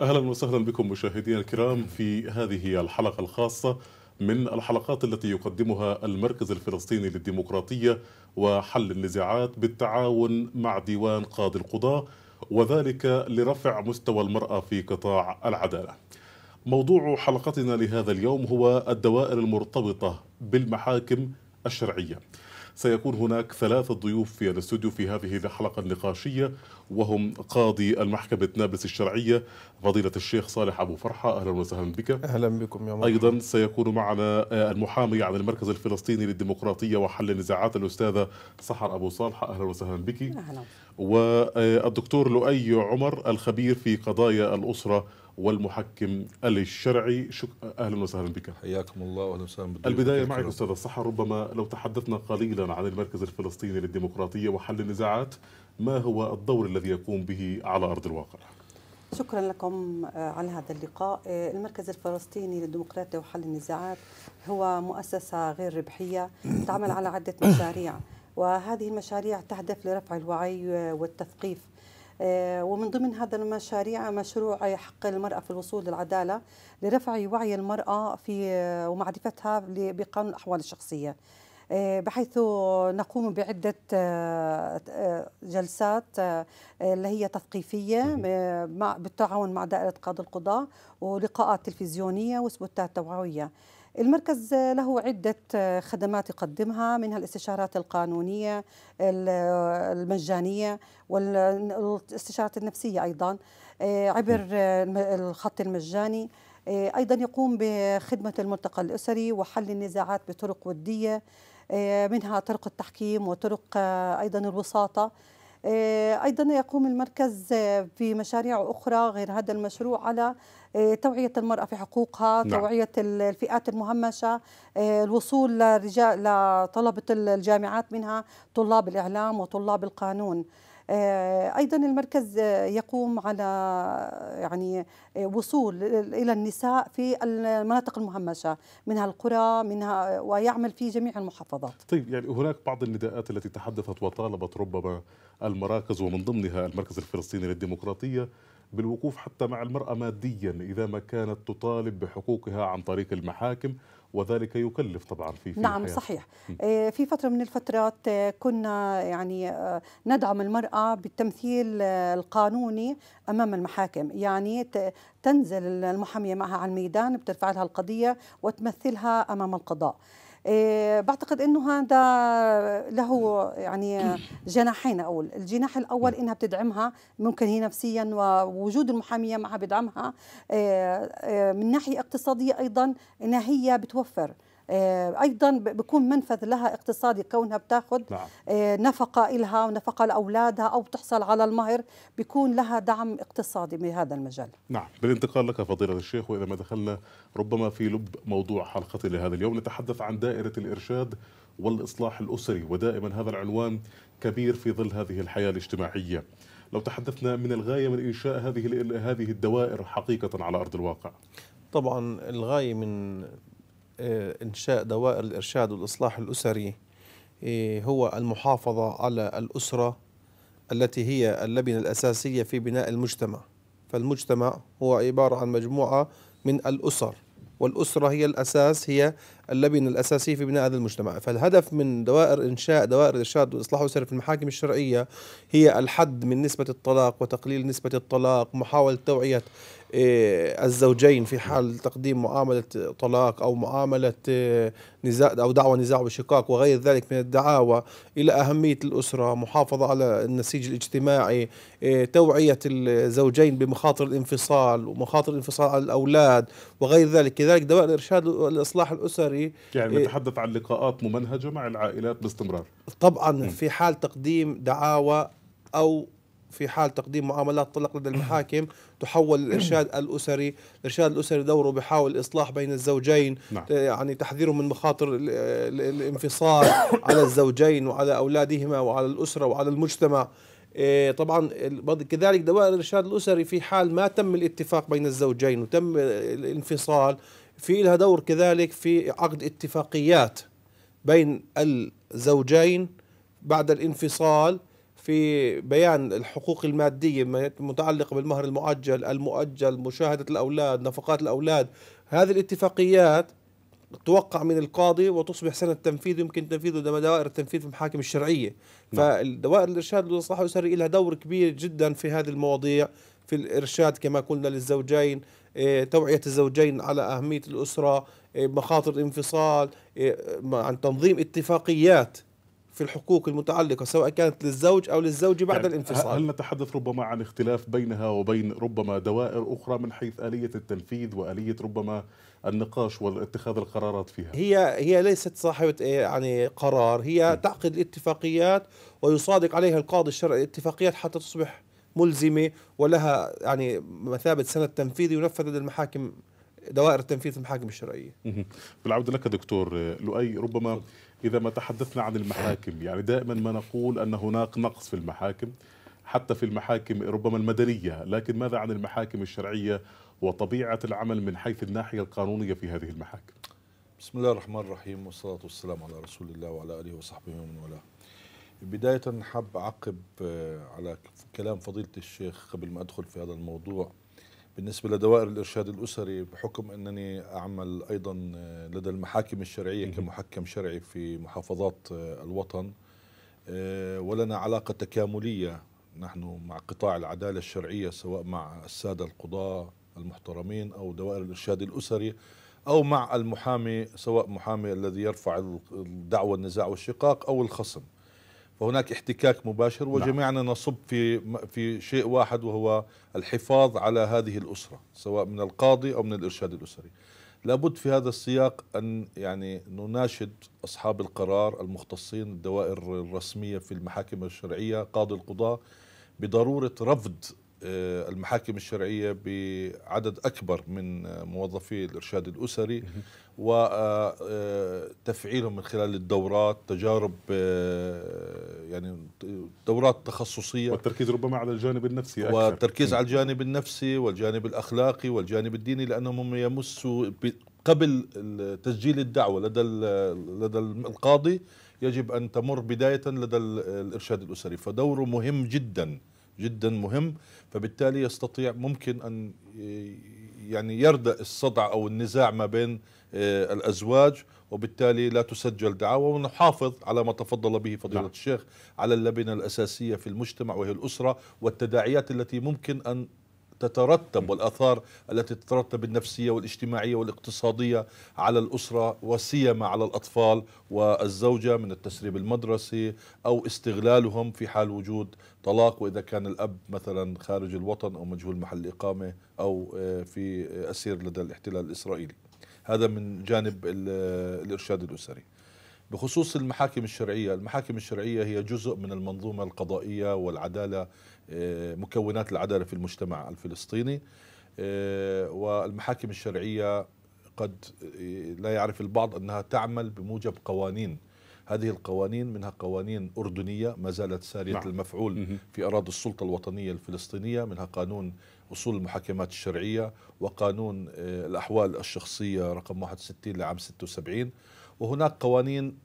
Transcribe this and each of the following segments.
اهلا وسهلا بكم مشاهدينا الكرام في هذه الحلقه الخاصه من الحلقات التي يقدمها المركز الفلسطيني للديمقراطيه وحل النزاعات بالتعاون مع ديوان قاضي القضاه وذلك لرفع مستوى المراه في قطاع العداله. موضوع حلقتنا لهذا اليوم هو الدوائر المرتبطه بالمحاكم الشرعيه. سيكون هناك ثلاثة ضيوف في الاستوديو في هذه الحلقة النقاشية وهم قاضي المحكمة نابلس الشرعية فضيلة الشيخ صالح أبو فرحة أهلا وسهلا بك أهلا بكم يا مرحبا. أيضا سيكون معنا آه، المحامي عن المركز الفلسطيني للديمقراطية وحل النزاعات الأستاذة سحر أبو صالحة أهلا وسهلا بك أهلا والدكتور آه، لؤي عمر الخبير في قضايا الأسرة والمحكم الشرعي شك... اهلا وسهلا بك حياكم الله واهلا وسهلا بالضيوف البدايه معك استاذ الصحه ربما لو تحدثنا قليلا عن المركز الفلسطيني للديمقراطيه وحل النزاعات ما هو الدور الذي يقوم به على ارض الواقع شكرا لكم آه، على هذا اللقاء آه، المركز الفلسطيني للديمقراطية وحل النزاعات هو مؤسسة غير ربحية تعمل على عدة مشاريع وهذه المشاريع تهدف لرفع الوعي آه، والتثقيف آه، ومن ضمن هذا المشاريع مشروع حق المرأة في الوصول للعدالة لرفع وعي المرأة في آه، ومعرفتها بقانون الأحوال الشخصية آه، بحيث نقوم بعدة جلسات اللي هي تثقيفية بالتعاون مع دائرة قاضي القضاء ولقاءات تلفزيونية وسبوتات توعوية المركز له عدة آه، خدمات يقدمها منها الاستشارات القانونية آه، المجانية والاستشارات النفسية أيضا آه، عبر الخط المجاني أيضا يقوم بخدمة الملتقى الأسري وحل النزاعات بطرق ودية منها طرق التحكيم وطرق أيضا الوساطة آه، أيضا يقوم المركز بمشاريع أخرى غير هذا المشروع على آه، توعية المرأة في حقوقها نعم. توعية الفئات المهمشة آه، الوصول لرجال لطلبة الجامعات منها طلاب الإعلام وطلاب القانون آه، ايضا المركز يقوم على يعني آه، وصول الى النساء في المناطق المهمشه منها القرى منها ويعمل في جميع المحافظات طيب يعني هناك بعض النداءات التي تحدثت وطالبت ربما المراكز ومن ضمنها المركز الفلسطيني للديمقراطيه بالوقوف حتى مع المرأة ماديا إذا ما كانت تطالب بحقوقها عن طريق المحاكم وذلك يكلف طبعا في, في نعم الحياة. صحيح إيه، في فترة من الفترات آه، كنا يعني آه، ندعم المرأة بالتمثيل آه، القانوني أمام المحاكم يعني تنزل المحامية معها على الميدان بترفع لها القضية وتمثلها أمام القضاء إيه، بعتقد انه هذا له يعني جناحين اقول الجناح الاول انها بتدعمها ممكن هي نفسيا ووجود المحاميه معها بدعمها إيه، إيه، من ناحيه اقتصاديه ايضا انها هي بتوفر آه، ايضا بيكون منفذ لها اقتصادي كونها بتاخذ نعم. آه، نفقه لها ونفقه لاولادها او بتحصل على المهر بيكون لها دعم اقتصادي بهذا المجال نعم بالانتقال لك فضيله الشيخ واذا ما دخلنا ربما في لب موضوع حلقتي لهذا اليوم نتحدث عن دائره الارشاد والاصلاح الاسري ودائما هذا العنوان كبير في ظل هذه الحياه الاجتماعيه لو تحدثنا من الغايه من انشاء هذه هذه الدوائر حقيقه على ارض الواقع طبعا الغايه من آه، إنشاء دوائر الإرشاد والإصلاح الأسري إيه، هو المحافظة على الأسرة التي هي اللبنة الأساسية في بناء المجتمع فالمجتمع هو عبارة عن مجموعة من الأسر والأسرة هي الأساس هي اللبن الاساسي في بناء هذا المجتمع، فالهدف من دوائر انشاء دوائر الارشاد والاصلاح الاسري في المحاكم الشرعيه هي الحد من نسبه الطلاق وتقليل نسبه الطلاق، محاوله توعيه آه، الزوجين في حال تقديم معامله طلاق او معامله آه، نزاع او دعوة نزاع وشقاق وغير ذلك من الدعاوى الى اهميه الاسره، محافظه على النسيج الاجتماعي، آه، توعيه الزوجين بمخاطر الانفصال ومخاطر الانفصال على الاولاد وغير ذلك، كذلك دوائر الارشاد والاصلاح الاسري يعني يعني إيه، نتحدث عن لقاءات ممنهجه مع العائلات باستمرار طبعا م. في حال تقديم دعاوى او في حال تقديم معاملات طلاق لدى المحاكم تحول الارشاد الاسري، الارشاد الاسري دوره بحاول اصلاح بين الزوجين نعم. يعني تحذيرهم من مخاطر الانفصال على الزوجين وعلى اولادهما وعلى الاسره وعلى المجتمع. إيه، طبعا كذلك دوائر الارشاد الاسري في حال ما تم الاتفاق بين الزوجين وتم الانفصال في لها دور كذلك في عقد اتفاقيات بين الزوجين بعد الانفصال في بيان الحقوق المادية المتعلقة بالمهر المؤجل المؤجل مشاهدة الأولاد نفقات الأولاد هذه الاتفاقيات توقع من القاضي وتصبح سنة تنفيذ يمكن تنفيذه لدى دوائر التنفيذ في المحاكم الشرعية نعم. فدوائر الإرشاد والإصلاح الأسري لها دور كبير جدا في هذه المواضيع في الإرشاد كما قلنا للزوجين إيه، توعية الزوجين على أهمية الأسرة إيه، مخاطر الانفصال إيه، عن تنظيم اتفاقيات في الحقوق المتعلقة سواء كانت للزوج أو للزوجة يعني بعد يعني الانفصال هل نتحدث ربما عن اختلاف بينها وبين ربما دوائر أخرى من حيث آلية التنفيذ وآلية ربما النقاش واتخاذ القرارات فيها هي هي ليست صاحبة يعني قرار هي تعقد الاتفاقيات ويصادق عليها القاضي الشرعي الاتفاقيات حتى تصبح ملزمه ولها يعني مثابه سند تنفيذي ينفذ لدى المحاكم دوائر في المحاكم الشرعيه. بالعوده لك دكتور لؤي ربما اذا ما تحدثنا عن المحاكم يعني دائما ما نقول ان هناك نقص في المحاكم حتى في المحاكم ربما المدنيه، لكن ماذا عن المحاكم الشرعيه وطبيعه العمل من حيث الناحيه القانونيه في هذه المحاكم؟ بسم الله الرحمن الرحيم والصلاه والسلام على رسول الله وعلى اله وصحبه ومن والاه. بداية حاب أعقب آه، على كلام فضيلة الشيخ قبل ما أدخل في هذا الموضوع بالنسبة لدوائر الإرشاد الأسري بحكم أنني أعمل أيضا آه، لدى المحاكم الشرعية كمحكم شرعي في محافظات آه، الوطن ولنا علاقة تكاملية نحن مع قطاع العدالة الشرعية سواء مع السادة القضاة المحترمين أو دوائر الإرشاد الأسري أو مع المحامي سواء محامي الذي يرفع الدعوة النزاع والشقاق أو الخصم وهناك احتكاك مباشر نعم. وجميعنا نصب في في شيء واحد وهو الحفاظ على هذه الاسره سواء من القاضي او من الارشاد الاسري. لابد في هذا السياق ان يعني نناشد اصحاب القرار المختصين الدوائر الرسميه في المحاكم الشرعيه قاضي القضاه بضروره رفض آه، المحاكم الشرعيه بعدد اكبر من موظفي الارشاد الاسري وتفعيلهم آه، آه، من خلال الدورات تجارب يعني دورات تخصصيه والتركيز ربما على الجانب النفسي أكثر. والتركيز على الجانب النفسي والجانب الاخلاقي والجانب الديني لانهم هم يمسوا قبل تسجيل الدعوه لدى لدى القاضي يجب ان تمر بدايه لدى الارشاد الاسري فدوره مهم جدا جدا مهم فبالتالي يستطيع ممكن أن يعني يردأ الصدع أو النزاع ما بين آه، الأزواج وبالتالي لا تسجل دعاوى ونحافظ على ما تفضل به فضيلة نعم. الشيخ على اللبنة الأساسية في المجتمع وهي الأسرة والتداعيات التي ممكن أن تترتب والآثار التي تترتب النفسية والاجتماعية والاقتصادية على الأسرة وسيما على الأطفال والزوجة من التسريب المدرسي أو استغلالهم في حال وجود طلاق وإذا كان الأب مثلا خارج الوطن أو مجهول محل الإقامة أو آه، في آه، أسير لدى الاحتلال الإسرائيلي هذا من جانب آه، الإرشاد الأسري بخصوص المحاكم الشرعية المحاكم الشرعية هي جزء من المنظومة القضائية والعدالة مكونات العداله في المجتمع الفلسطيني آه، والمحاكم الشرعيه قد لا يعرف البعض انها تعمل بموجب قوانين هذه القوانين منها قوانين أردنية ما زالت سارية نعم. المفعول في أراضي السلطة الوطنية الفلسطينية منها قانون أصول المحاكمات الشرعية وقانون آه، الأحوال الشخصية رقم 61 لعام 76 وهناك قوانين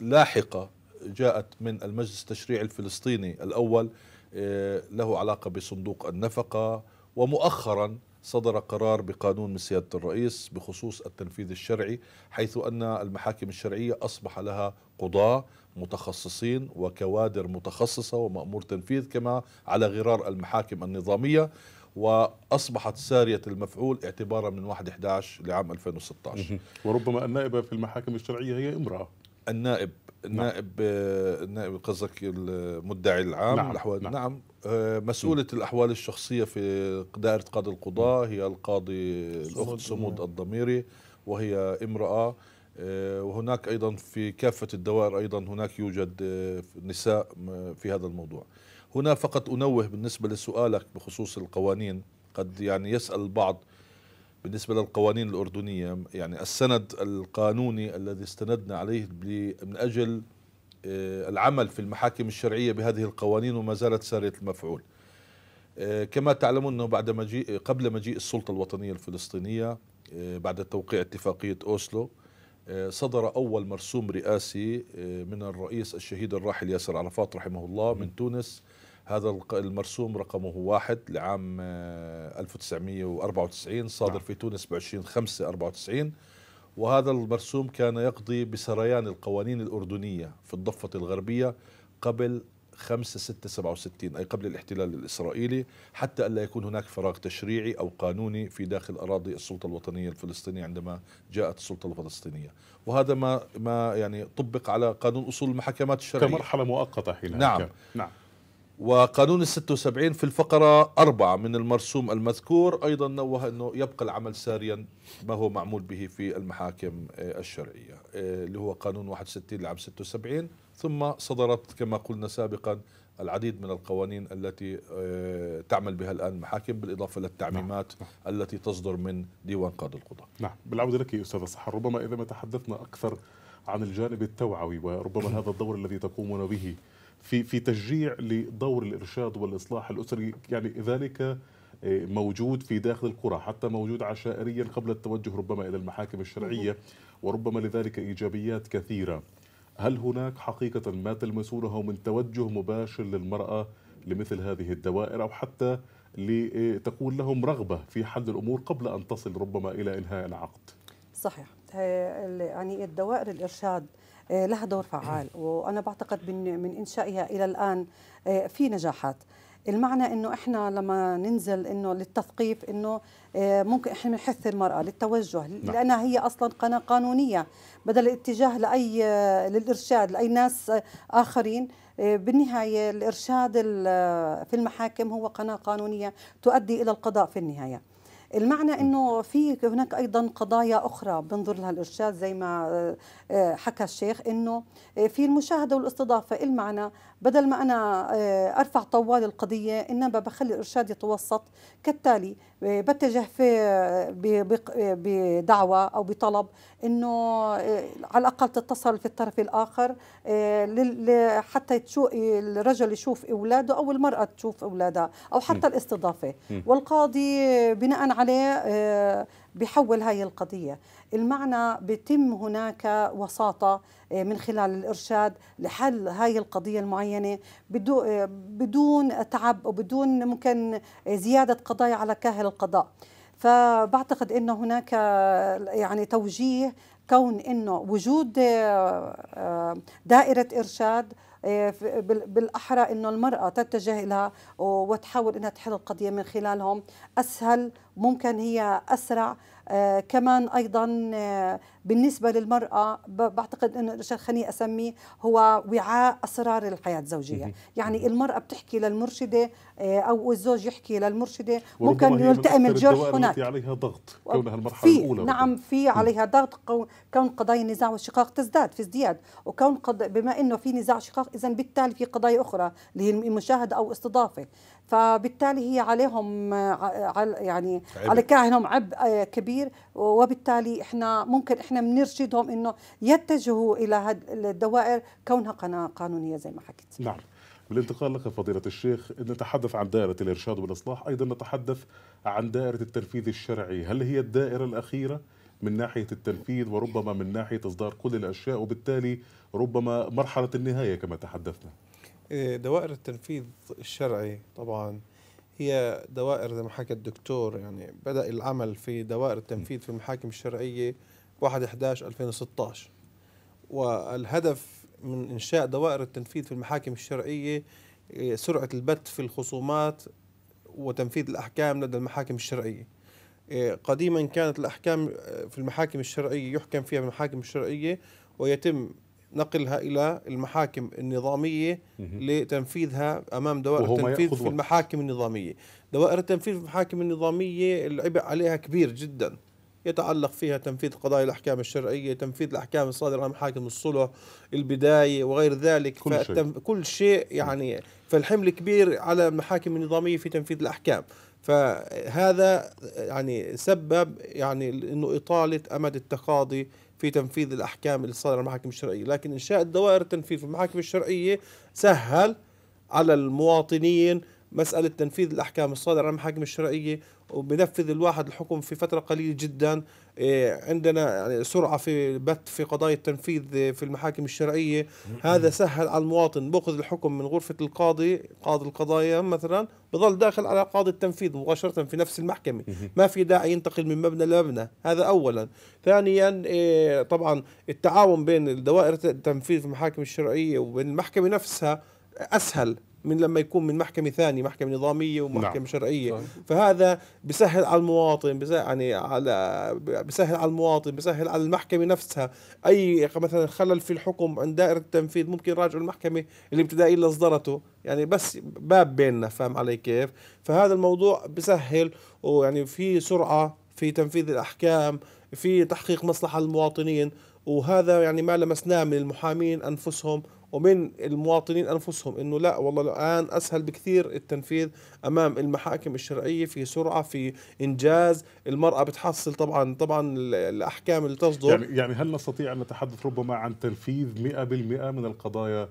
لاحقة جاءت من المجلس التشريعي الفلسطيني الأول آه، له علاقة بصندوق النفقة ومؤخرا صدر قرار بقانون من سيادة الرئيس بخصوص التنفيذ الشرعي حيث أن المحاكم الشرعية أصبح لها قضاة متخصصين وكوادر متخصصة ومأمور تنفيذ كما على غرار المحاكم النظامية واصبحت ساريه المفعول اعتبارا من 1/11 لعام 2016 وربما النائبه في المحاكم الشرعيه هي امراه النائب نعم. النائب النائب قصدك المدعي العام نعم الاحوال نعم, نعم. آه، مسؤولة الأحوال الشخصية في دائرة قاضي القضاء هي القاضي الأخت سمود الضميري وهي امرأة آه، وهناك أيضا في كافة الدوائر أيضا هناك يوجد آه، نساء في هذا الموضوع هنا فقط أنوه بالنسبة لسؤالك بخصوص القوانين قد يعني يسأل البعض بالنسبة للقوانين الأردنية يعني السند القانوني الذي استندنا عليه من أجل آه، العمل في المحاكم الشرعية بهذه القوانين وما زالت سارية المفعول آه، كما تعلمون أنه بعد مجيء قبل مجيء السلطة الوطنية الفلسطينية آه، بعد توقيع اتفاقية أوسلو صدر أول مرسوم رئاسي من الرئيس الشهيد الراحل ياسر عرفات رحمه الله من تونس هذا المرسوم رقمه واحد لعام 1994 آه، صادر نعم. في تونس ب 20 5 94 وهذا المرسوم كان يقضي بسريان القوانين الأردنية في الضفة الغربية قبل 5 6 67 أي قبل الاحتلال الإسرائيلي حتى ألا يكون هناك فراغ تشريعي أو قانوني في داخل أراضي السلطة الوطنية الفلسطينية عندما جاءت السلطة الفلسطينية وهذا ما ما يعني طبق على قانون أصول المحكمات الشرعية كمرحلة مؤقتة حينها نعم نعم وقانون ال 76 في الفقرة 4 من المرسوم المذكور أيضا نوه أنه يبقى العمل ساريا ما هو معمول به في المحاكم آه، الشرعية آه، اللي هو قانون 61 لعام 76 ثم صدرت كما قلنا سابقا العديد من القوانين التي آه، تعمل بها الآن المحاكم بالإضافة للتعميمات نعم،, نعم. التي تصدر من ديوان قاضي القضاء نعم بالعودة لك يا أستاذ صحر ربما إذا ما تحدثنا أكثر عن الجانب التوعوي وربما هذا الدور الذي تقومون به في في تشجيع لدور الارشاد والاصلاح الاسري يعني ذلك آه، موجود في داخل القرى حتى موجود عشائريا قبل التوجه ربما الى المحاكم الشرعيه وربما لذلك ايجابيات كثيره هل هناك حقيقه ما تلمسونه من توجه مباشر للمراه لمثل هذه الدوائر او حتى لتكون لهم رغبه في حل الامور قبل ان تصل ربما الى انهاء العقد صحيح آه، يعني الدوائر الارشاد آه، لها دور فعال وانا بعتقد من, من انشائها الى الان آه، في نجاحات المعنى انه احنا لما ننزل انه للتثقيف انه آه، ممكن احنا بنحث المراه للتوجه نعم. لانها هي اصلا قناه قانونيه بدل الاتجاه لاي للارشاد لاي ناس اخرين بالنهايه الارشاد في المحاكم هو قناه قانونيه تؤدي الى القضاء في النهايه المعنى انه في هناك ايضا قضايا اخرى بنظر لها الارشاد زي ما آه، حكى الشيخ انه آه، في المشاهده والاستضافه المعنى بدل ما انا آه، ارفع طوال القضيه انما بخلي الارشاد يتوسط كالتالي بتجه في بدعوى او بطلب انه آه، على الاقل تتصل في الطرف الاخر آه، حتى تشوف الرجل يشوف اولاده او المراه تشوف اولادها او حتى الاستضافه والقاضي بناء عليه آه، بحول هاي القضية المعنى بتم هناك وساطة آه، من خلال الإرشاد لحل هاي القضية المعينة آه، بدون تعب وبدون ممكن آه، زيادة قضايا على كاهل القضاء فبعتقد أنه هناك يعني توجيه كون أنه وجود دائرة إرشاد إيه، بالاحرى انه المراه تتجه لها وتحاول انها تحل القضيه من خلالهم اسهل ممكن هي اسرع آه، كمان ايضا آه، بالنسبه للمراه بعتقد انه خليني اسميه هو وعاء اسرار الحياه الزوجيه يعني المراه بتحكي للمرشده آه، او الزوج يحكي للمرشده ممكن يلتئم الجرح هناك في عليها ضغط كونها المرحله في الاولى نعم في عليها ضغط كون قضايا النزاع والشقاق تزداد في ازدياد وكون قض... بما انه في نزاع شقاق اذا بالتالي في قضايا اخرى اللي هي المشاهده او استضافه فبالتالي هي عليهم آه، يعني عبء. على كاهنهم عبء آه، كبير وبالتالي احنا ممكن احنا بنرشدهم انه يتجهوا الى هذه الدوائر كونها قناه قانونيه زي ما حكيت نعم بالانتقال لك فضيلة الشيخ نتحدث عن دائرة الإرشاد والإصلاح أيضا نتحدث عن دائرة التنفيذ الشرعي هل هي الدائرة الأخيرة من ناحية التنفيذ وربما من ناحية إصدار كل الأشياء وبالتالي ربما مرحلة النهاية كما تحدثنا إيه، دوائر التنفيذ الشرعي طبعا هي دوائر زي ما حكى الدكتور يعني بدأ العمل في دوائر التنفيذ في المحاكم الشرعية 1 11 2016 والهدف من إنشاء دوائر التنفيذ في المحاكم الشرعية إيه، سرعة البت في الخصومات وتنفيذ الأحكام لدى المحاكم الشرعية إيه، قديما كانت الأحكام آه، في المحاكم الشرعية يحكم فيها في المحاكم الشرعية ويتم نقلها الى المحاكم النظاميه لتنفيذها امام دوائر التنفيذ في المحاكم النظاميه، دوائر التنفيذ في المحاكم النظاميه العبء عليها كبير جدا يتعلق فيها تنفيذ قضايا الاحكام الشرعيه، تنفيذ الاحكام الصادره عن محاكم الصلح، البدايه وغير ذلك كل شيء كل شيء يعني فالحمل كبير على المحاكم النظاميه في تنفيذ الاحكام. فهذا يعني سبب يعني انه اطاله امد التقاضي في تنفيذ الأحكام اللي صادرة المحاكم الشرعية لكن إنشاء دوائر التنفيذ في المحاكم الشرعية سهل على المواطنين مسألة تنفيذ الأحكام الصادرة عن المحاكم الشرعية وبنفذ الواحد الحكم في فترة قليلة جدا إيه، عندنا يعني سرعه في بت في قضايا التنفيذ في المحاكم الشرعيه هذا سهل على المواطن باخذ الحكم من غرفه القاضي قاضي القضايا مثلا بظل داخل على قاضي التنفيذ مباشره في نفس المحكمه ما في داعي ينتقل من مبنى لمبنى هذا اولا ثانيا إيه، طبعا التعاون بين دوائر التنفيذ في المحاكم الشرعيه وبين المحكمه نفسها اسهل من لما يكون من محكمه ثانيه محكمه نظاميه ومحكمه نعم. شرعيه صحيح. فهذا بسهل على المواطن بسهل يعني على بسهل على المواطن بسهل على المحكمه نفسها اي مثلا خلل في الحكم عند دائره التنفيذ ممكن يراجعوا المحكمه الابتدائيه اللي اصدرته يعني بس باب بيننا فاهم علي كيف فهذا الموضوع بسهل ويعني في سرعه في تنفيذ الاحكام في تحقيق مصلحه المواطنين وهذا يعني ما لمسناه من المحامين انفسهم ومن المواطنين انفسهم انه لا والله الان اسهل بكثير التنفيذ امام المحاكم الشرعيه في سرعه في انجاز المراه بتحصل طبعا طبعا الاحكام اللي تصدر يعني يعني هل نستطيع ان نتحدث ربما عن تنفيذ 100% من القضايا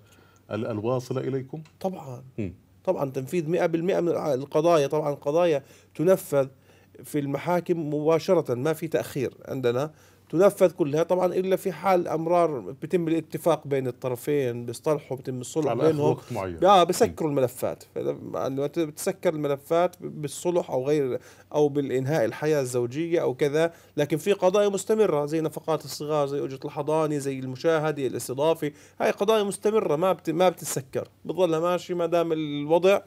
الواصله اليكم؟ طبعا م. طبعا تنفيذ 100% من القضايا طبعا القضايا تنفذ في المحاكم مباشرة ما في تأخير عندنا تنفذ كلها طبعا الا في حال امرار بيتم الاتفاق بين الطرفين بيصطلحوا بيتم الصلح بينهم وقت معين اه بسكروا الملفات بتسكر الملفات بالصلح او غير او بالانهاء الحياه الزوجيه او كذا لكن في قضايا مستمره زي نفقات الصغار زي اجره الحضانه زي المشاهده الاستضافه هاي قضايا مستمره ما بت ما بتسكر بتضلها ماشي ما دام الوضع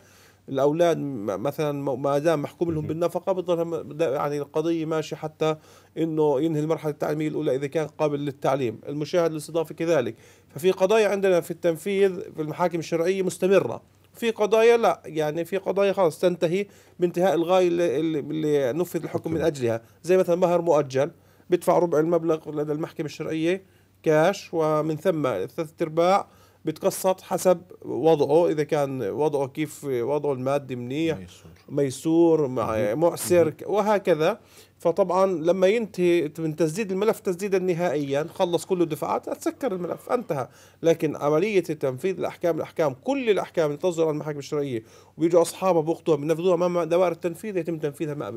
الاولاد مثلا ما دام محكوم لهم بالنفقه بتضل يعني القضيه ماشيه حتى انه ينهي المرحله التعليميه الاولى اذا كان قابل للتعليم، المشاهد الاستضافي كذلك، ففي قضايا عندنا في التنفيذ في المحاكم الشرعيه مستمره، في قضايا لا يعني في قضايا خلاص تنتهي بانتهاء الغايه اللي, اللي نفذ الحكم من اجلها، زي مثلا مهر مؤجل بدفع ربع المبلغ لدى المحكمه الشرعيه كاش ومن ثم ثلاث ارباع بتقسط حسب وضعه اذا كان وضعه كيف وضعه المادي منيح ميسور, ميسور معسر وهكذا فطبعا لما ينتهي من تسديد الملف تسديدا نهائيا خلص كل الدفعات اتسكر الملف انتهى لكن عمليه تنفيذ الاحكام الاحكام كل الاحكام اللي تصدر عن المحاكم الشرعيه وبيجوا اصحابها بوقتها بنفذوها امام دوائر التنفيذ يتم تنفيذها 100%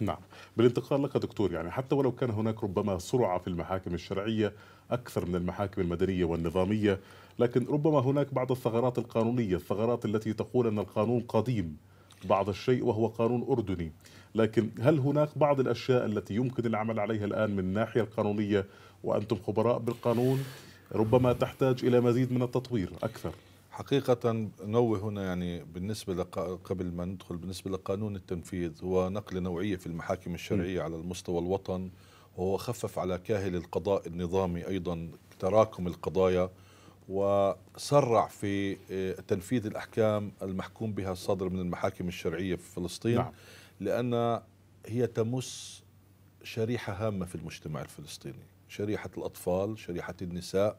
نعم بالانتقال لك دكتور يعني حتى ولو كان هناك ربما سرعه في المحاكم الشرعيه اكثر من المحاكم المدنيه والنظاميه لكن ربما هناك بعض الثغرات القانونية الثغرات التي تقول أن القانون قديم بعض الشيء وهو قانون أردني لكن هل هناك بعض الأشياء التي يمكن العمل عليها الآن من الناحية القانونية وأنتم خبراء بالقانون ربما تحتاج إلى مزيد من التطوير أكثر حقيقة نوه هنا يعني بالنسبة لق... قبل ما ندخل بالنسبة لقانون التنفيذ هو نقلة نوعية في المحاكم الشرعية م. على المستوى الوطن وهو خفف على كاهل القضاء النظامي أيضا تراكم القضايا وسرع في آه، تنفيذ الأحكام المحكوم بها الصدر من المحاكم الشرعية في فلسطين نعم. لأن هي تمس شريحة هامة في المجتمع الفلسطيني شريحة الأطفال شريحة النساء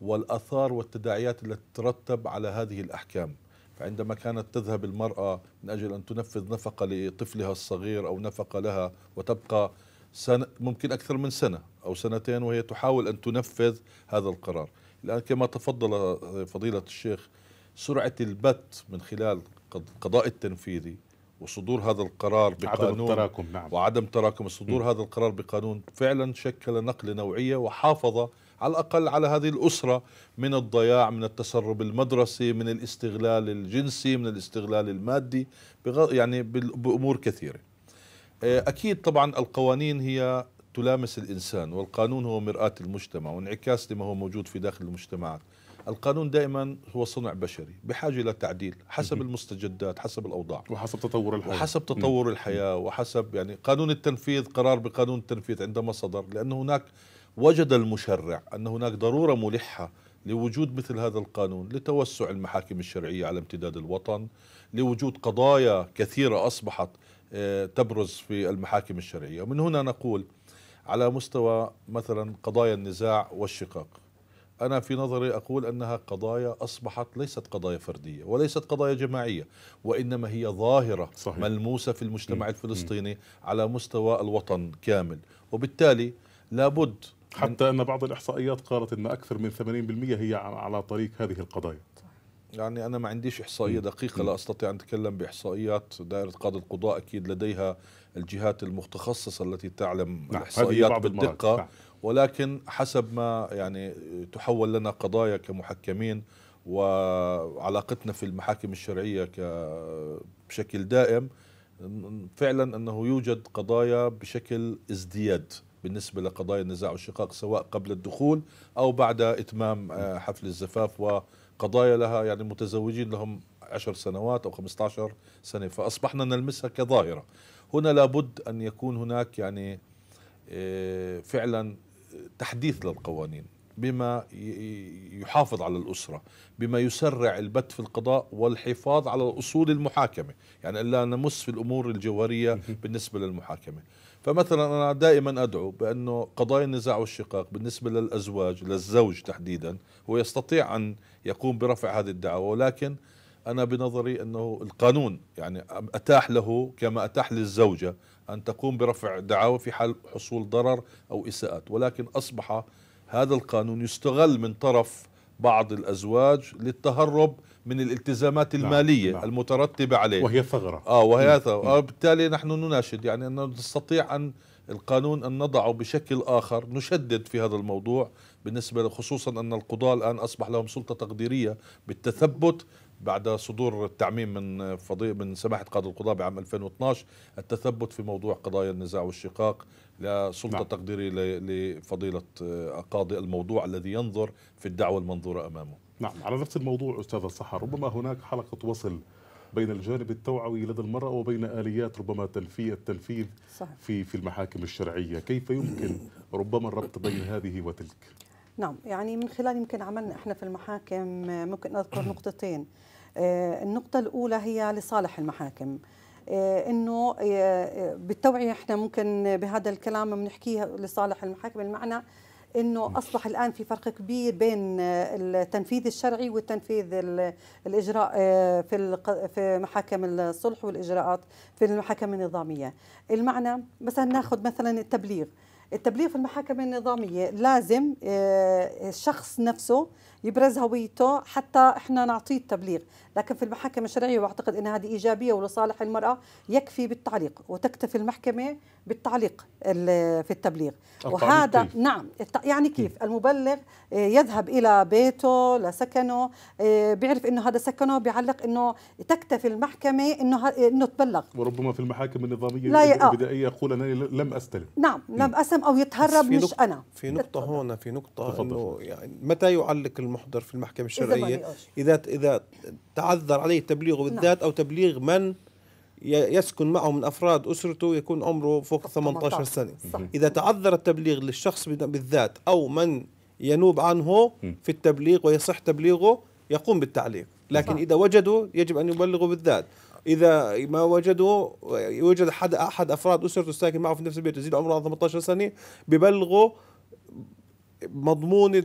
والأثار والتداعيات التي تترتب على هذه الأحكام فعندما كانت تذهب المرأة من أجل أن تنفذ نفقة لطفلها الصغير أو نفقة لها وتبقى سنة ممكن أكثر من سنة أو سنتين وهي تحاول أن تنفذ هذا القرار الآن كما تفضل فضيلة الشيخ سرعة البت من خلال قضاء التنفيذي وصدور هذا القرار بقانون عدم التراكم نعم. وعدم تراكم صدور م. هذا القرار بقانون فعلا شكل نقلة نوعية وحافظ على الأقل على هذه الأسرة من الضياع من التسرب المدرسي من الاستغلال الجنسي من الاستغلال المادي يعني بأمور كثيرة آه، أكيد طبعا القوانين هي تلامس الإنسان والقانون هو مرآة المجتمع وانعكاس لما هو موجود في داخل المجتمعات القانون دائما هو صنع بشري بحاجة إلى تعديل حسب المستجدات حسب الأوضاع وحسب تطور الحياة وحسب تطور الحياة وحسب يعني قانون التنفيذ قرار بقانون التنفيذ عندما صدر لأن هناك وجد المشرع أن هناك ضرورة ملحة لوجود مثل هذا القانون لتوسع المحاكم الشرعية على امتداد الوطن لوجود قضايا كثيرة أصبحت آه، تبرز في المحاكم الشرعية ومن هنا نقول على مستوى مثلا قضايا النزاع والشقاق أنا في نظري أقول أنها قضايا أصبحت ليست قضايا فردية وليست قضايا جماعية وإنما هي ظاهرة صحيح. ملموسة في المجتمع م. الفلسطيني م. على مستوى الوطن كامل وبالتالي لابد حتى أن بعض الإحصائيات قالت أن أكثر من 80% هي على طريق هذه القضايا يعني أنا ما عنديش إحصائية دقيقة لا أستطيع أن أتكلم بإحصائيات دائرة قاضي القضاء أكيد لديها الجهات المتخصصة التي تعلم نعم. الإحصائيات بالدقة نعم. ولكن حسب ما يعني تحول لنا قضايا كمحكمين وعلاقتنا في المحاكم الشرعية بشكل دائم فعلا أنه يوجد قضايا بشكل ازدياد بالنسبة لقضايا النزاع والشقاق سواء قبل الدخول أو بعد إتمام آه، حفل الزفاف و قضايا لها يعني متزوجين لهم 10 سنوات أو 15 سنة فأصبحنا نلمسها كظاهرة هنا لابد أن يكون هناك يعني آه، فعلا تحديث للقوانين بما يحافظ على الأسرة بما يسرع البت في القضاء والحفاظ على أصول المحاكمة يعني ألا نمس في الأمور الجوهرية بالنسبة للمحاكمة فمثلا أنا دائما أدعو بأنه قضايا النزاع والشقاق بالنسبة للأزواج للزوج تحديدا هو يستطيع أن يقوم برفع هذه الدعوة ولكن أنا بنظري أنه القانون يعني أتاح له كما أتاح للزوجة أن تقوم برفع دعاوى في حال حصول ضرر أو إساءات ولكن أصبح هذا القانون يستغل من طرف بعض الأزواج للتهرب من الالتزامات نعم، المالية نعم. المترتبة عليه وهي ثغرة آه وهي نعم. ثغرة آه بالتالي نحن نناشد يعني أنه نستطيع أن القانون أن نضعه بشكل آخر نشدد في هذا الموضوع بالنسبة خصوصا أن القضاة الآن أصبح لهم سلطة تقديرية بالتثبت بعد صدور التعميم من فضي من سماحة قاضي القضاة بعام 2012 التثبت في موضوع قضايا النزاع والشقاق لسلطة نعم. تقديرية لفضيلة آه، قاضي الموضوع الذي ينظر في الدعوة المنظورة أمامه نعم على نفس الموضوع أستاذ الصحر ربما هناك حلقة وصل بين الجانب التوعوي لدى المرأة وبين آليات ربما تلفية التنفيذ في في المحاكم الشرعية كيف يمكن ربما الربط بين هذه وتلك نعم يعني من خلال يمكن عملنا احنا في المحاكم ممكن اذكر نقطتين آه، النقطة الأولى هي لصالح المحاكم آه، انه آه، بالتوعيه احنا ممكن بهذا الكلام بنحكيه لصالح المحاكم بمعنى انه اصبح الان في فرق كبير بين آه، التنفيذ الشرعي والتنفيذ الاجراء آه، في في محاكم الصلح والاجراءات في المحاكم النظاميه المعنى مثلا ناخذ مثلا التبليغ التبليغ في المحاكم النظاميه لازم آه، الشخص نفسه يبرز هويته حتى احنا نعطيه التبليغ لكن في المحاكم الشرعيه واعتقد ان هذه ايجابيه ولصالح المراه يكفي بالتعليق وتكتفي المحكمه بالتعليق في التبليغ وهذا نعم يعني كيف المبلغ آه، يذهب الى بيته لسكنه آه، بيعرف انه هذا سكنه بيعلق انه تكتفي المحكمه انه انه تبلغ وربما في المحاكم النظاميه لا البدائيه يقول انني لم استلم نعم لم اسلم او يتهرب مش انا في نقطه هنا في نقطه انه يعني متى يعلق المحضر في المحكمة الشرعية إذا إذا تعذر عليه تبليغه نعم. بالذات أو تبليغ من يسكن معه من أفراد أسرته يكون عمره فوق 18 سنة صح. إذا تعذر التبليغ للشخص بالذات أو من ينوب عنه في التبليغ ويصح تبليغه يقوم بالتعليق لكن إذا وجدوا يجب أن يبلغوا بالذات اذا ما وجدوا يوجد احد احد افراد اسرته الساكن معه في نفس البيت يزيد عمره 18 سنه ببلغوا مضمون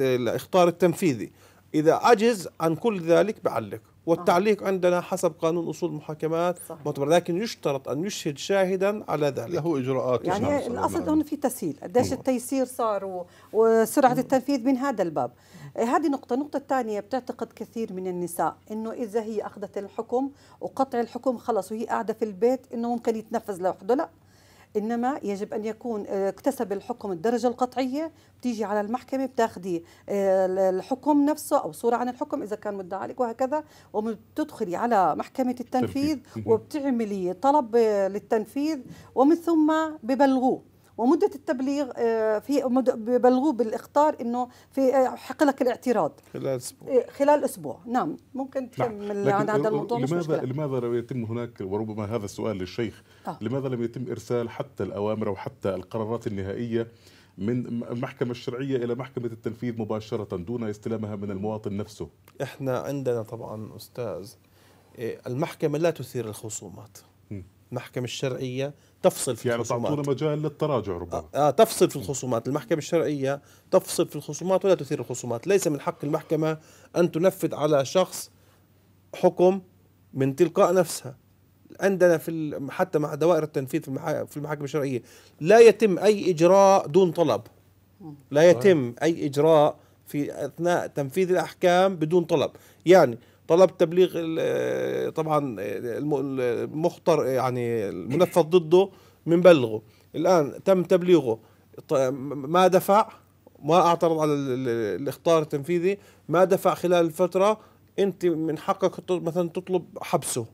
الاخطار التنفيذي اذا عجز عن كل ذلك بعلق والتعليق آه. عندنا حسب قانون اصول المحاكمات معتبر لكن يشترط ان يشهد شاهدا على ذلك له اجراءات يعني القصد نعم. انه في تسهيل قديش نعم. التيسير صار وسرعه التنفيذ من هذا الباب هذه نقطة، النقطة الثانية بتعتقد كثير من النساء انه إذا هي أخذت الحكم وقطع الحكم خلص وهي قاعدة في البيت انه ممكن يتنفذ لوحده، لا انما يجب ان يكون آه، اكتسب الحكم الدرجه القطعيه بتيجي على المحكمه بتاخدي آه، الحكم نفسه او صوره عن الحكم اذا كان مدعى عليك وهكذا وبتدخلي على محكمه التنفيذ وبتعملي طلب آه، للتنفيذ ومن ثم ببلغوه ومده التبليغ آه، في ببلغوه بالاخطار انه في آه، حق لك الاعتراض خلال اسبوع إيه، خلال اسبوع نعم ممكن نعم. تكمل عن هذا الموضوع لماذا مش مشكلة. لماذا لم يتم هناك وربما هذا السؤال للشيخ آه. لماذا لم يتم ارسال حتى الاوامر او حتى القرارات النهائيه من المحكمة الشرعية إلى محكمة التنفيذ مباشرة دون استلامها من المواطن نفسه إحنا عندنا طبعا أستاذ إيه، المحكمة لا تثير الخصومات المحكمة الشرعية تفصل في يعني الخصومات يعني تعطونا مجال للتراجع ربما آه،, آه تفصل في الخصومات المحكمة الشرعية تفصل في الخصومات ولا تثير الخصومات ليس من حق المحكمة أن تنفذ على شخص حكم من تلقاء نفسها عندنا في حتى مع دوائر التنفيذ في المحاكم الشرعيه لا يتم اي اجراء دون طلب لا يتم اي اجراء في اثناء تنفيذ الاحكام بدون طلب يعني طلب تبليغ طبعا المخطر يعني المنفذ ضده بنبلغه الان تم تبليغه ما دفع ما اعترض على الاخطار التنفيذي ما دفع خلال الفتره انت من حقك مثلا تطلب حبسه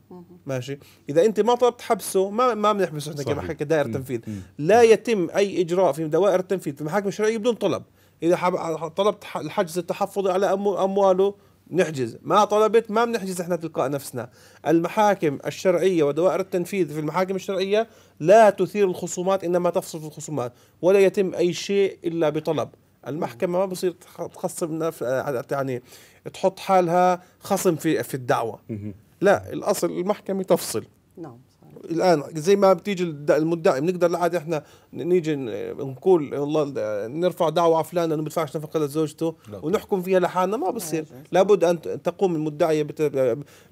ماشي اذا انت ما طلبت حبسه ما ما بنحبسه احنا كمحكمه كدائره تنفيذ لا يتم اي اجراء في دوائر التنفيذ في المحاكم الشرعيه بدون طلب اذا طلبت الحجز التحفظي على امواله نحجز ما طلبت ما بنحجز احنا تلقاء نفسنا المحاكم الشرعية ودوائر التنفيذ في المحاكم الشرعية لا تثير الخصومات إنما تفصل الخصومات ولا يتم أي شيء إلا بطلب المحكمة ما بصير تخصم يعني تحط حالها خصم في في الدعوة لا الأصل المحكمة تفصل نعم الان زي ما بتيجي المدعي بنقدر لحد احنا نيجي نقول والله نرفع دعوه على فلان انه ما بدفعش نفقه لزوجته نعم. ونحكم فيها لحالنا ما بصير لابد ان تقوم المدعيه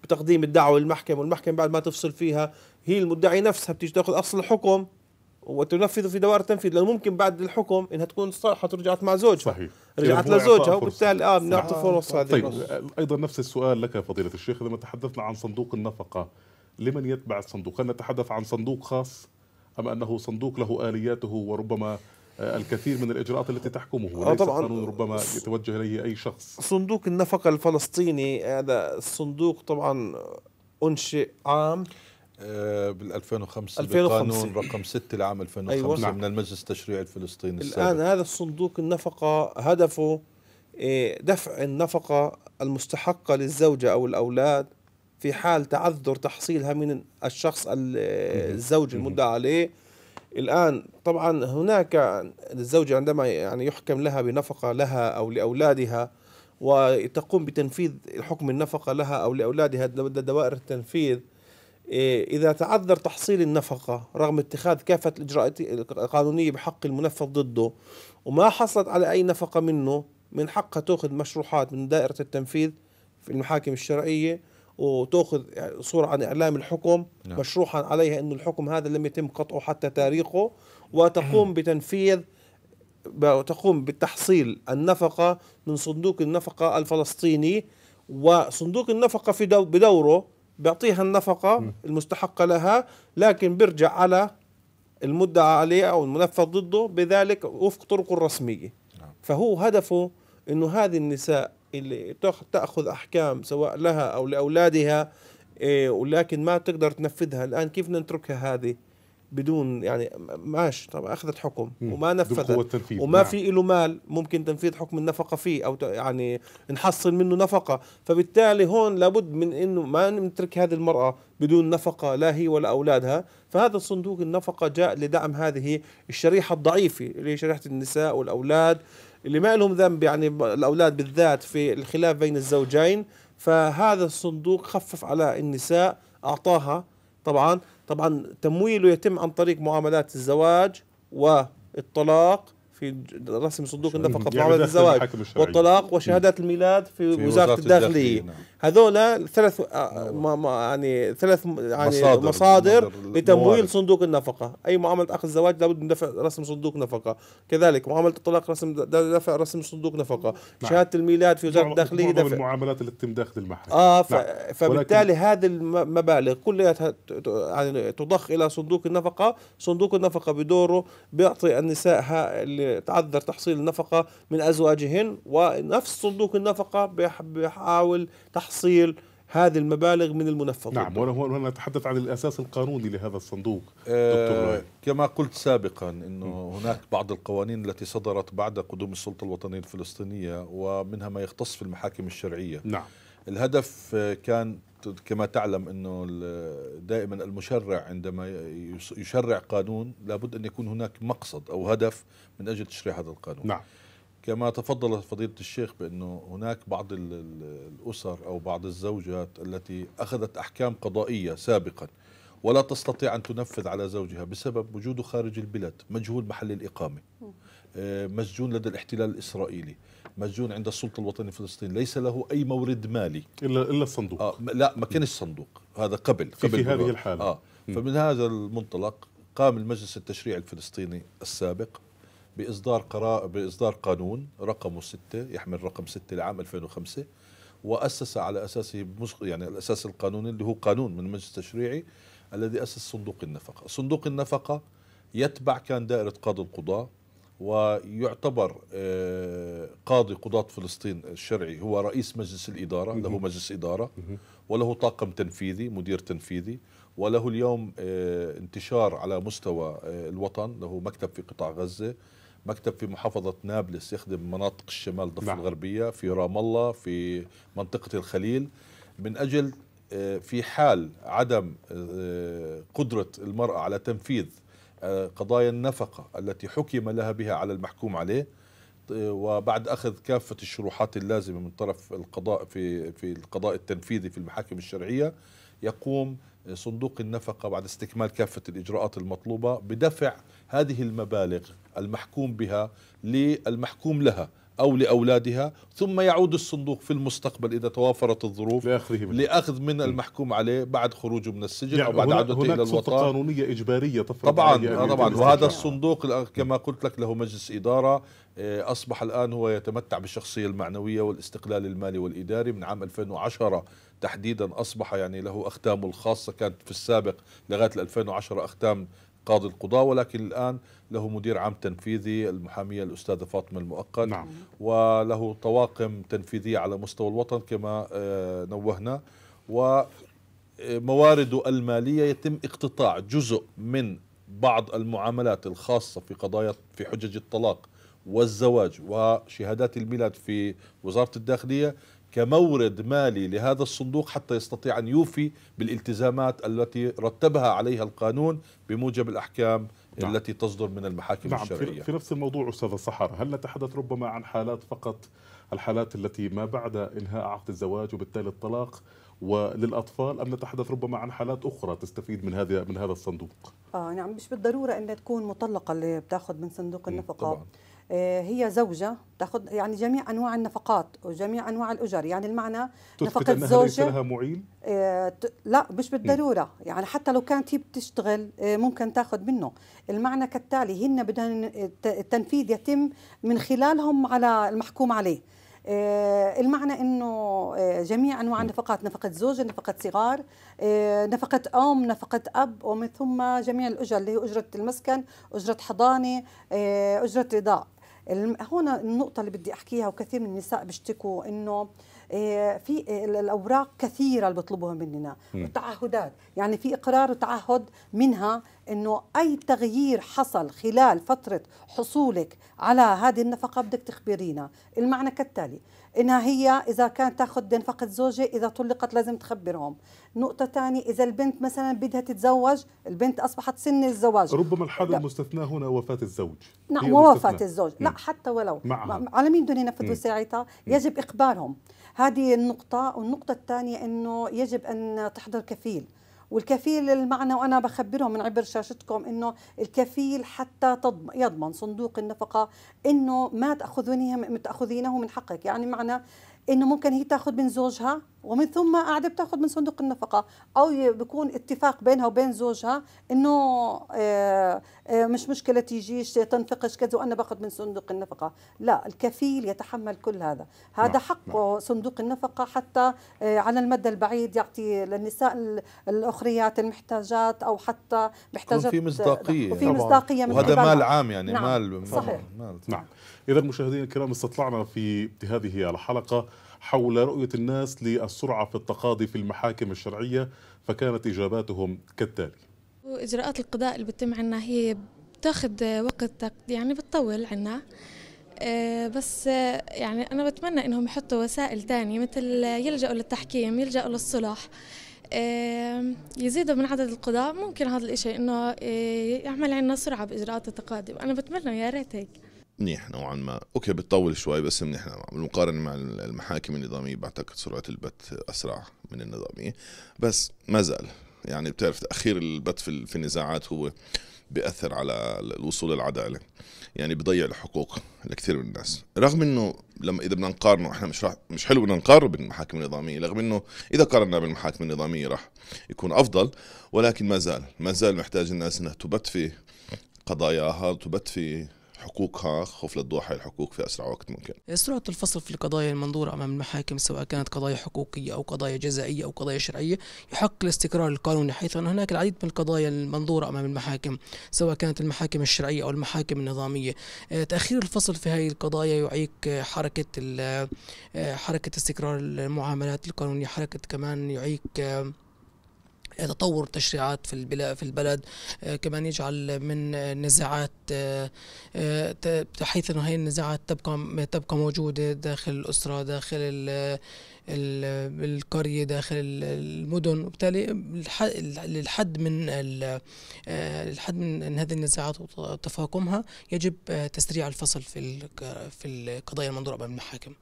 بتقديم الدعوه للمحكمه والمحكمه بعد ما تفصل فيها هي المدعي نفسها بتيجي تاخذ اصل الحكم وتنفذه في دوائر التنفيذ لانه ممكن بعد الحكم انها تكون صالحه ورجعت مع زوجها صحيح رجعت يعني لزوجها وبالتالي اه بنعطي فرص هذه طيب ايضا نفس السؤال لك فضيله الشيخ لما تحدثنا عن صندوق النفقه لمن يتبع الصندوق هل نتحدث عن صندوق خاص أم أنه صندوق له آلياته وربما آه، الكثير من الاجراءات التي تحكمه وليس آه، طبعا قانون ربما يتوجه اليه اي شخص صندوق النفقه الفلسطيني هذا الصندوق طبعا انشئ عام آه، بال 2005 بقانون رقم 6 لعام 2005 أيوة. من نعم. المجلس التشريعي الفلسطيني السابق الان هذا الصندوق النفقه هدفه إيه، دفع النفقه المستحقه للزوجه او الاولاد في حال تعذر تحصيلها من الشخص الزوج المدعى عليه الآن طبعا هناك الزوجة عندما يعني يحكم لها بنفقة لها أو لأولادها وتقوم بتنفيذ حكم النفقة لها أو لأولادها دوائر التنفيذ إيه، إذا تعذر تحصيل النفقة رغم اتخاذ كافة الإجراءات القانونية بحق المنفذ ضده وما حصلت على أي نفقة منه من حقها تأخذ مشروحات من دائرة التنفيذ في المحاكم الشرعية وتاخذ صوره عن اعلام الحكم نعم. مشروحا عليها انه الحكم هذا لم يتم قطعه حتى تاريخه وتقوم بتنفيذ وتقوم بتحصيل النفقه من صندوق النفقه الفلسطيني وصندوق النفقه في دو بدوره بيعطيها النفقه المستحقه لها لكن بيرجع على المدعى عليه او المنفذ ضده بذلك وفق طرقه الرسميه نعم. فهو هدفه انه هذه النساء اللي تاخذ احكام سواء لها او لاولادها إيه، ولكن ما تقدر تنفذها الان كيف نتركها هذه بدون يعني ماشي طبعا اخذت حكم وما نفذت وما نعم. في له مال ممكن تنفيذ حكم النفقه فيه او يعني نحصل منه نفقه فبالتالي هون لابد من انه ما نترك هذه المراه بدون نفقه لا هي ولا اولادها فهذا الصندوق النفقه جاء لدعم هذه الشريحه الضعيفه اللي هي شريحه النساء والاولاد اللي ما لهم ذنب يعني الاولاد بالذات في الخلاف بين الزوجين فهذا الصندوق خفف على النساء اعطاها طبعا طبعا تمويله يتم عن طريق معاملات الزواج والطلاق في رسم صندوق النفقه في يعني معاملات الزواج والطلاق وشهادات الميلاد في, في وزاره, وزارة الداخليه, الداخلية. نعم. هذول ثلاث آه، نعم. ما ما يعني ثلاث يعني مصادر, مصادر لتمويل صندوق النفقه اي معامله اخذ زواج لابد من دفع رسم صندوق نفقه كذلك معامله الطلاق رسم دفع رسم صندوق نفقه نعم. شهاده الميلاد في وزاره الداخليه دفع المعاملات اللي تتم داخل المحل اه ف... نعم. فبالتالي هذه المبالغ كلها يعني تضخ الى صندوق النفقه صندوق النفقه بدوره بيعطي النساء اللي تعذر تحصيل النفقه من ازواجهن ونفس صندوق النفقه بيحاول تحصيل تحصيل هذه المبالغ من المنفقين نعم وهنا نتحدث عن الاساس القانوني لهذا الصندوق آه دكتور رايد. كما قلت سابقا انه هناك بعض القوانين التي صدرت بعد قدوم السلطه الوطنيه الفلسطينيه ومنها ما يختص في المحاكم الشرعيه نعم الهدف آه، كان كما تعلم انه دائما المشرع عندما يشرع قانون لابد ان يكون هناك مقصد او هدف من اجل تشريع هذا القانون نعم كما تفضل فضيلة الشيخ بأنه هناك بعض الأسر أو بعض الزوجات التي أخذت أحكام قضائية سابقا ولا تستطيع أن تنفذ على زوجها بسبب وجوده خارج البلاد مجهول محل الإقامة آه، مسجون لدى الاحتلال الإسرائيلي مسجون عند السلطة الوطنية الفلسطينية ليس له أي مورد مالي إلا, إلا الصندوق آه لا ما كانش صندوق هذا قبل في, قبل في هذه الحالة آه فمن هذا المنطلق قام المجلس التشريعي الفلسطيني السابق باصدار قرار باصدار قانون رقمه 6 يحمل رقم 6 لعام 2005 واسس على اساسه يعني الاساس القانوني اللي هو قانون من المجلس التشريعي الذي اسس صندوق النفقه، صندوق النفقه يتبع كان دائره قاضي القضاه ويعتبر آه، قاضي قضاة فلسطين الشرعي هو رئيس مجلس الإدارة له مجلس إدارة وله طاقم تنفيذي مدير تنفيذي وله اليوم آه، انتشار على مستوى آه، الوطن له مكتب في قطاع غزة مكتب في محافظة نابلس يخدم مناطق الشمال الضفة نعم. الغربية في رام الله في منطقة الخليل من أجل آه، في حال عدم آه، قدرة المرأة على تنفيذ آه، قضايا النفقة التي حكم لها بها على المحكوم عليه وبعد اخذ كافه الشروحات اللازمه من طرف القضاء في في القضاء التنفيذي في المحاكم الشرعيه يقوم صندوق النفقه بعد استكمال كافه الاجراءات المطلوبه بدفع هذه المبالغ المحكوم بها للمحكوم لها أو لأولادها ثم يعود الصندوق في المستقبل إذا توافرت الظروف لأخذه من لأخذ من المحكوم عليه بعد خروجه من السجن يعني أو بعد عودته إلى الوطن سلطة قانونية إجبارية تفرض طبعا آه، طبعا وهذا الصندوق آه، كما قلت لك له مجلس إدارة آه، أصبح الآن هو يتمتع بالشخصية المعنوية والاستقلال المالي والإداري من عام 2010 تحديدا أصبح يعني له أختامه الخاصة كانت في السابق لغاية 2010 أختام قاضي القضاة ولكن الآن له مدير عام تنفيذي المحامية الأستاذة فاطمة المؤقت نعم. وله طواقم تنفيذية على مستوى الوطن كما آه، نوهنا وموارده المالية يتم اقتطاع جزء من بعض المعاملات الخاصة في قضايا في حجج الطلاق والزواج وشهادات الميلاد في وزارة الداخلية كمورد مالي لهذا الصندوق حتى يستطيع أن يوفي بالالتزامات التي رتبها عليها القانون بموجب الأحكام نعم. التي تصدر من المحاكم نعم الشرعية في نفس الموضوع أستاذ الصحر هل نتحدث ربما عن حالات فقط الحالات التي ما بعد إنهاء عقد الزواج وبالتالي الطلاق وللاطفال ام نتحدث ربما عن حالات اخرى تستفيد من هذا من هذا الصندوق؟ اه نعم مش بالضروره انها تكون مطلقه اللي بتاخذ من صندوق النفقه طبعا. آه، هي زوجة تاخذ يعني جميع انواع النفقات وجميع انواع الاجر يعني المعنى نفقة أنها زوجة لها معين آه، لا مش بالضروره يعني حتى لو كانت هي بتشتغل آه، ممكن تاخذ منه المعنى كالتالي هن بدهن التنفيذ يتم من خلالهم على المحكوم عليه المعنى انه جميع انواع النفقات نفقه زوج نفقه صغار نفقه ام نفقه اب ومن ثم جميع الاجر اللي هي اجره المسكن اجره حضانه اجره رضاع هون النقطة اللي بدي أحكيها وكثير من النساء بيشتكوا إنه آه، في آه، الأوراق كثيرة اللي بيطلبوها مننا والتعهدات يعني في إقرار وتعهد منها إنه أي تغيير حصل خلال فترة حصولك على هذه النفقة بدك تخبرينا المعنى كالتالي انها هي اذا كانت تاخذ فقد زوجها اذا طلقت لازم تخبرهم نقطه ثانيه اذا البنت مثلا بدها تتزوج البنت اصبحت سن الزواج ربما الحد المستثنى هنا وفاه الزوج نعم وفاه الزوج لا نعم. حتى ولو معها. على مين بدهم ينفذوا ساعتها يجب اخبارهم هذه النقطه والنقطه الثانيه انه يجب ان تحضر كفيل والكفيل المعنى وانا بخبرهم من عبر شاشتكم انه الكفيل حتى يضمن صندوق النفقه انه ما تاخذونه تاخذينه من حقك يعني معنى انه ممكن هي تاخذ من زوجها ومن ثم قاعدة بتاخذ من صندوق النفقة أو بيكون اتفاق بينها وبين زوجها إنه آه، آه، مش مشكلة تيجيش تنفقش كذا وأنا باخذ من صندوق النفقة لا الكفيل يتحمل كل هذا هذا نعم، حقه نعم. صندوق النفقة حتى آه، على المدى البعيد يعطي للنساء الأخريات المحتاجات أو حتى محتاجات في مصداقية وفي مصداقية من وهذا مال عام يعني نعم. مال صحيح مال. نعم إذا مشاهدينا الكرام استطلعنا في هذه الحلقة حول رؤية الناس للسرعة في التقاضي في المحاكم الشرعية فكانت إجاباتهم كالتالي إجراءات القضاء اللي بتتم عنا هي بتاخد وقت يعني بتطول عنا آه، بس آه، يعني أنا بتمنى إنهم يحطوا وسائل تانية مثل يلجأوا للتحكيم يلجأوا للصلاح آه، يزيدوا من عدد القضاء ممكن هذا الإشي إنه يعمل عنا سرعة بإجراءات التقاضي أنا بتمنى يا ريت هيك منيح نوعا ما اوكي بتطول شوي بس منيح بالمقارنه مع المحاكم النظاميه بعتقد سرعه البت اسرع من النظاميه بس ما زال يعني بتعرف تاخير البت في النزاعات هو بياثر على الوصول للعداله يعني بضيع الحقوق لكثير من الناس رغم انه لما اذا بدنا نقارنه احنا مش راح مش حلو بدنا نقارنه بالمحاكم النظاميه رغم انه اذا قارنا بالمحاكم النظاميه راح يكون افضل ولكن ما زال ما زال محتاج الناس انها تبت في قضاياها تبت في حقوقها خوف للضوء الحقوق في أسرع وقت ممكن سرعة الفصل في القضايا المنظورة أمام المحاكم سواء كانت قضايا حقوقية أو قضايا جزائية أو قضايا شرعية يحق الاستقرار القانوني حيث أن هناك العديد من القضايا المنظورة أمام المحاكم سواء كانت المحاكم الشرعية أو المحاكم النظامية آه، تأخير الفصل في هذه القضايا يعيق آه، حركة آه، حركة استقرار المعاملات القانونية حركة كمان يعيق تطور تشريعات في البلاد في البلد آه، كمان يجعل من نزاعات بحيث آه، آه، انه هي النزاعات تبقى تبقى موجوده داخل الاسره داخل القرية داخل المدن وبالتالي للحد من الحد من هذه النزاعات وتفاقمها يجب تسريع الفصل في في القضايا المنظورة أمام المحاكم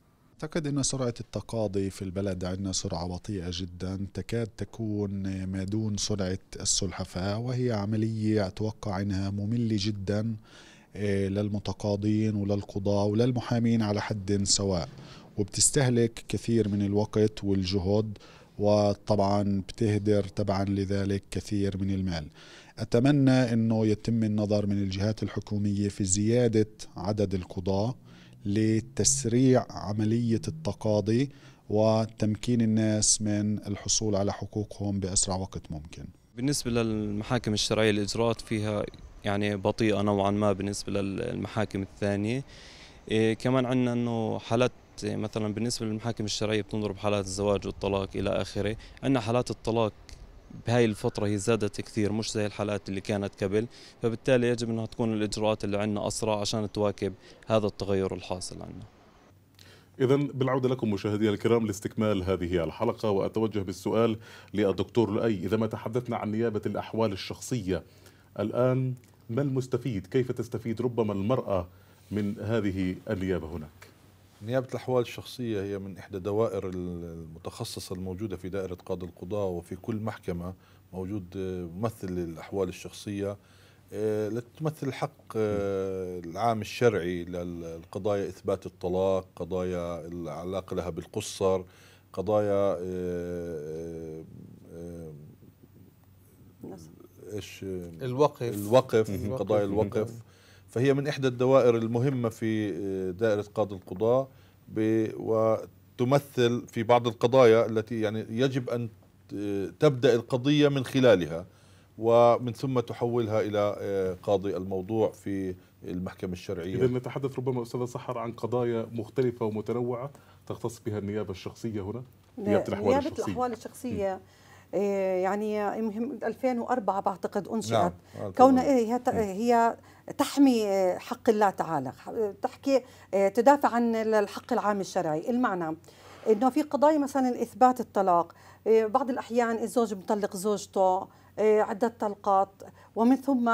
أعتقد أن سرعة التقاضي في البلد عندنا سرعة بطيئة جدا تكاد تكون ما دون سرعة السلحفاة وهي عملية أتوقع أنها مملة جدا إيه، للمتقاضين وللقضاة وللمحامين على حد سواء وبتستهلك كثير من الوقت والجهد وطبعا بتهدر تبعا لذلك كثير من المال أتمنى أنه يتم النظر من الجهات الحكومية في زيادة عدد القضاة لتسريع عملية التقاضي وتمكين الناس من الحصول على حقوقهم بأسرع وقت ممكن بالنسبة للمحاكم الشرعية الإجراءات فيها يعني بطيئة نوعا ما بالنسبة للمحاكم الثانية إيه كمان عندنا أنه حالات مثلا بالنسبة للمحاكم الشرعية بتنظر بحالات الزواج والطلاق إلى آخره عندنا حالات الطلاق بهاي الفترة هي زادت كثير مش زي الحلقات اللي كانت قبل فبالتالي يجب أنها تكون الإجراءات اللي عندنا أسرع عشان تواكب هذا التغير الحاصل عندنا إذا بالعودة لكم مشاهدينا الكرام لاستكمال هذه الحلقة وأتوجه بالسؤال للدكتور لؤي إذا ما تحدثنا عن نيابة الأحوال الشخصية الآن ما المستفيد كيف تستفيد ربما المرأة من هذه النيابة هناك نيابة الأحوال الشخصية هي من إحدى دوائر المتخصصة الموجودة في دائرة قاضي القضاء وفي كل محكمة موجود آه، ممثل للأحوال الشخصية آه، لتمثل الحق آه، العام الشرعي للقضايا إثبات الطلاق قضايا العلاقة لها بالقصر قضايا نعم. ايش الوقف الوقف قضايا الوقف فهي من إحدى الدوائر المهمة في آه، دائرة قاضي القضاة وتمثل في بعض القضايا التي يعني يجب أن آه، تبدأ القضية من خلالها ومن ثم تحولها إلى آه، قاضي الموضوع في المحكمة الشرعية إذا نتحدث ربما أستاذة صحر عن قضايا مختلفة ومتنوعة تختص بها النيابة الشخصية هنا نيابة الأحوال الشخصية, الأحوال الشخصية إيه، يعني مهم 2004 بعتقد انشئت نعم. كونها إيه، هي هي تحمي إيه، حق الله تعالى تحكي تدافع عن الحق العام الشرعي المعنى انه في قضايا مثلا اثبات الطلاق بعض الاحيان الزوج بيطلق زوجته عده طلقات ومن ثم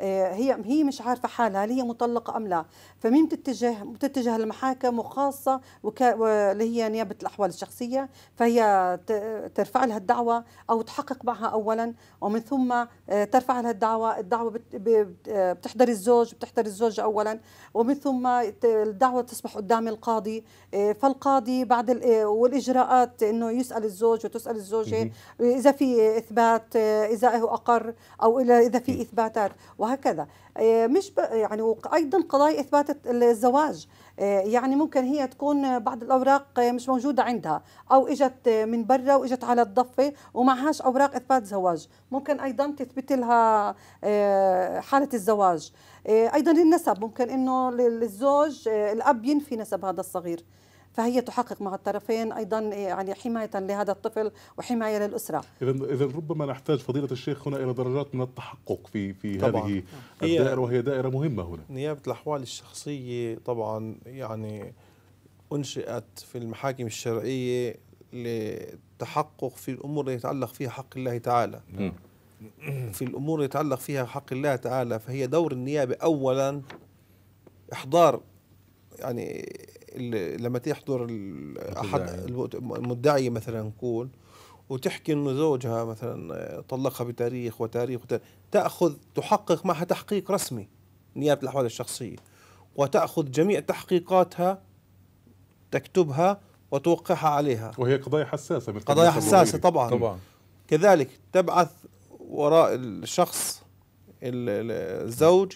هي هي مش عارفه حالها هل هي مطلقه ام لا فمين بتتجه بتتجه المحاكم وخاصه وك... اللي هي نيابه الاحوال الشخصيه فهي ترفع لها الدعوه او تحقق معها اولا ومن ثم آه، ترفع لها الدعوه الدعوه بت... آه، بتحضر الزوج بتحضر الزوج اولا ومن ثم الدعوه تصبح قدام القاضي آه، فالقاضي بعد ال... والاجراءات انه يسال الزوج وتسال الزوجه اذا في اثبات اذا هو اقر او اذا في اثباتات وهكذا مش ب... يعني ايضا قضايا اثبات فتره الزواج آه، يعني ممكن هي تكون بعض الاوراق مش موجوده عندها او اجت من برا واجت على الضفه ومعهاش اوراق اثبات زواج ممكن ايضا تثبت لها آه، حاله الزواج آه، ايضا النسب ممكن انه للزوج الاب ينفي نسب هذا الصغير فهي تحقق مع الطرفين ايضا يعني حمايه لهذا الطفل وحمايه للاسره اذا اذا ربما نحتاج فضيله الشيخ هنا الى درجات من التحقق في في طبعاً. هذه نعم. الدائره وهي دائره مهمه هنا نيابه الاحوال الشخصيه طبعا يعني انشئت في المحاكم الشرعيه للتحقق في الامور اللي يتعلق فيها حق الله تعالى نعم. في الامور اللي يتعلق فيها حق الله تعالى فهي دور النيابه اولا احضار يعني لما تحضر احد المدعي مثلا نقول وتحكي انه زوجها مثلا طلقها بتاريخ وتاريخ, وتاريخ تاخذ تحقق معها تحقيق رسمي نيابه الاحوال الشخصيه وتاخذ جميع تحقيقاتها تكتبها وتوقعها عليها وهي قضايا حساسه من قضايا حساسه طبعا طبعا كذلك تبعث وراء الشخص الزوج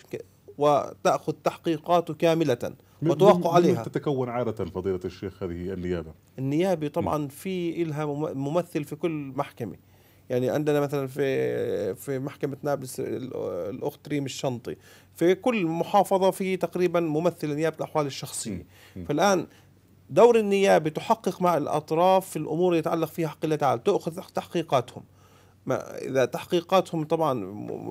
وتاخذ تحقيقاته كامله وتوقع عليها تتكون عادة فضيلة الشيخ هذه النيابة النيابة طبعا نعم. في إلها ممثل في كل محكمة يعني عندنا مثلا في في محكمة نابلس الأخت ريم الشنطي في كل محافظة في تقريبا ممثل نيابة الأحوال الشخصية فالآن دور النيابة تحقق مع الأطراف في الأمور اللي يتعلق فيها حق الله تعالى تأخذ تحقيقاتهم ما اذا تحقيقاتهم طبعا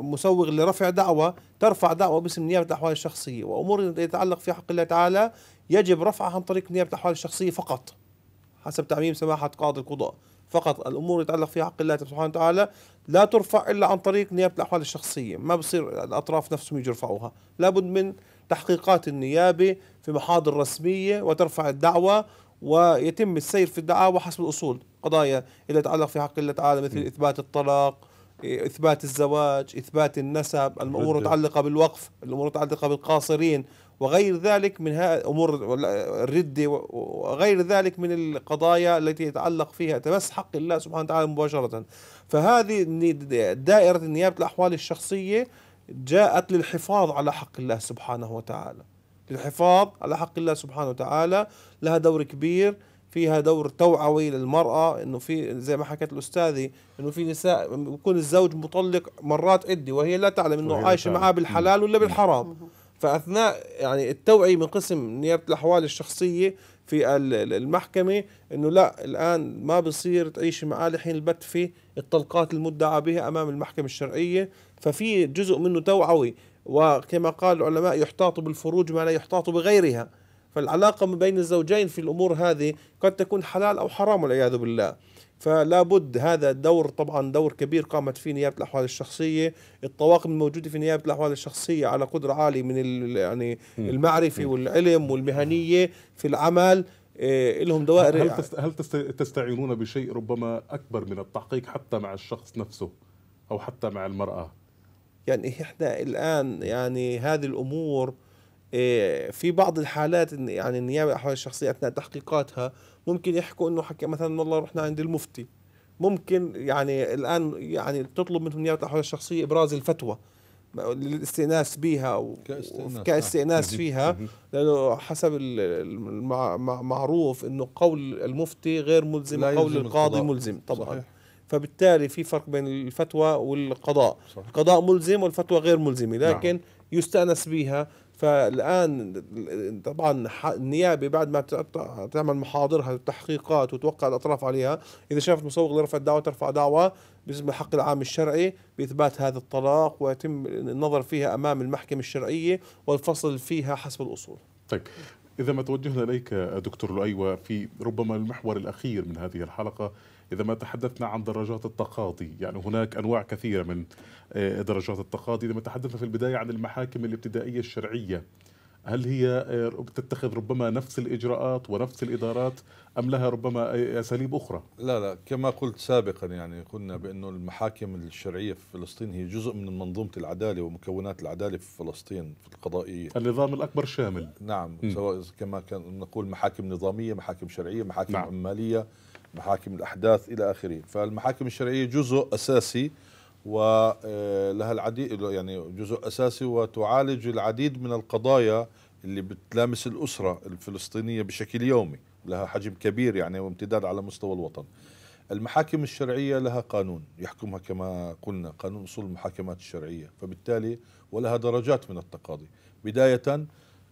مسوغ لرفع دعوى ترفع دعوى باسم نيابه الاحوال الشخصيه وامور يتعلق في حق الله تعالى يجب رفعها عن طريق نيابه الاحوال الشخصيه فقط حسب تعميم سماحه قاضي القضاء فقط الامور يتعلق في حق الله سبحانه وتعالى لا ترفع الا عن طريق نيابه الاحوال الشخصيه ما بصير الاطراف نفسهم يجوا يرفعوها لابد من تحقيقات النيابه في محاضر رسميه وترفع الدعوى ويتم السير في الدعاوى حسب الأصول قضايا اللي تتعلق في حق الله تعالى مثل إثبات الطلاق إثبات الزواج إثبات النسب الأمور المتعلقة بالوقف الأمور المتعلقة بالقاصرين وغير ذلك من أمور الردة وغير ذلك من القضايا التي يتعلق فيها تمس حق الله سبحانه وتعالى مباشرة فهذه دائرة نيابة الأحوال الشخصية جاءت للحفاظ على حق الله سبحانه وتعالى للحفاظ على حق الله سبحانه وتعالى لها دور كبير فيها دور توعوي للمرأة انه في زي ما حكت الاستاذة انه في نساء يكون الزوج مطلق مرات عدة وهي لا تعلم انه عايشة معاه بالحلال ولا بالحرام فاثناء يعني التوعية من قسم نيابة الاحوال الشخصية في المحكمة انه لا الان ما بصير تعيشي معاه لحين البت في الطلقات المدعى بها امام المحكمة الشرعية ففي جزء منه توعوي وكما قال العلماء يحتاط بالفروج ما لا يحتاط بغيرها فالعلاقة ما بين الزوجين في الأمور هذه قد تكون حلال أو حرام والعياذ بالله فلا بد هذا الدور طبعا دور كبير قامت فيه نيابه الاحوال الشخصيه الطواقم الموجوده في نيابه الاحوال الشخصيه على قدر عالي من يعني المعرفه والعلم والمهنيه في العمل إيه، لهم دوائر هل, يعني. تست... هل تست... تستعينون بشيء ربما اكبر من التحقيق حتى مع الشخص نفسه او حتى مع المراه يعني احنا الان يعني هذه الامور إيه، في بعض الحالات يعني النيابه الاحوال الشخصيه اثناء تحقيقاتها ممكن يحكوا انه حكي مثلا والله رحنا عند المفتي ممكن يعني الان يعني تطلب منهم نيابه الاحوال الشخصيه ابراز الفتوى للاستئناس بها او كاستئناس آه، فيها لانه حسب المعروف انه قول المفتي غير ملزم قول القاضي ملزم طبعا صحيح. فبالتالي في فرق بين الفتوى والقضاء صح. القضاء ملزم والفتوى غير ملزمه نعم. لكن نعم. يستانس بها فالان طبعا النيابه بعد ما تعمل محاضرها التحقيقات وتوقع الاطراف عليها اذا شافت مسوق لرفع الدعوه ترفع دعوه باسم الحق العام الشرعي باثبات هذا الطلاق ويتم النظر فيها امام المحكمه الشرعيه والفصل فيها حسب الاصول. طيب اذا ما توجهنا اليك دكتور لؤي وفي ربما المحور الاخير من هذه الحلقه إذا ما تحدثنا عن درجات التقاضي يعني هناك أنواع كثيرة من آه، درجات التقاضي إذا ما تحدثنا في البداية عن المحاكم الابتدائية الشرعية هل هي آه، تتخذ ربما نفس الإجراءات ونفس الإدارات أم لها ربما آه، أساليب أخرى؟ لا لا كما قلت سابقا يعني قلنا بأنه المحاكم الشرعية في فلسطين هي جزء من منظومة العدالة ومكونات العدالة في فلسطين في القضائية النظام الأكبر شامل نعم م. سواء كما كان نقول محاكم نظامية محاكم شرعية محاكم نعم. عمالية محاكم الأحداث إلى آخره فالمحاكم الشرعية جزء أساسي ولها آه، العديد يعني جزء أساسي وتعالج العديد من القضايا اللي بتلامس الأسرة الفلسطينية بشكل يومي لها حجم كبير يعني وامتداد على مستوى الوطن المحاكم الشرعية لها قانون يحكمها كما قلنا قانون أصول المحاكمات الشرعية فبالتالي ولها درجات من التقاضي بداية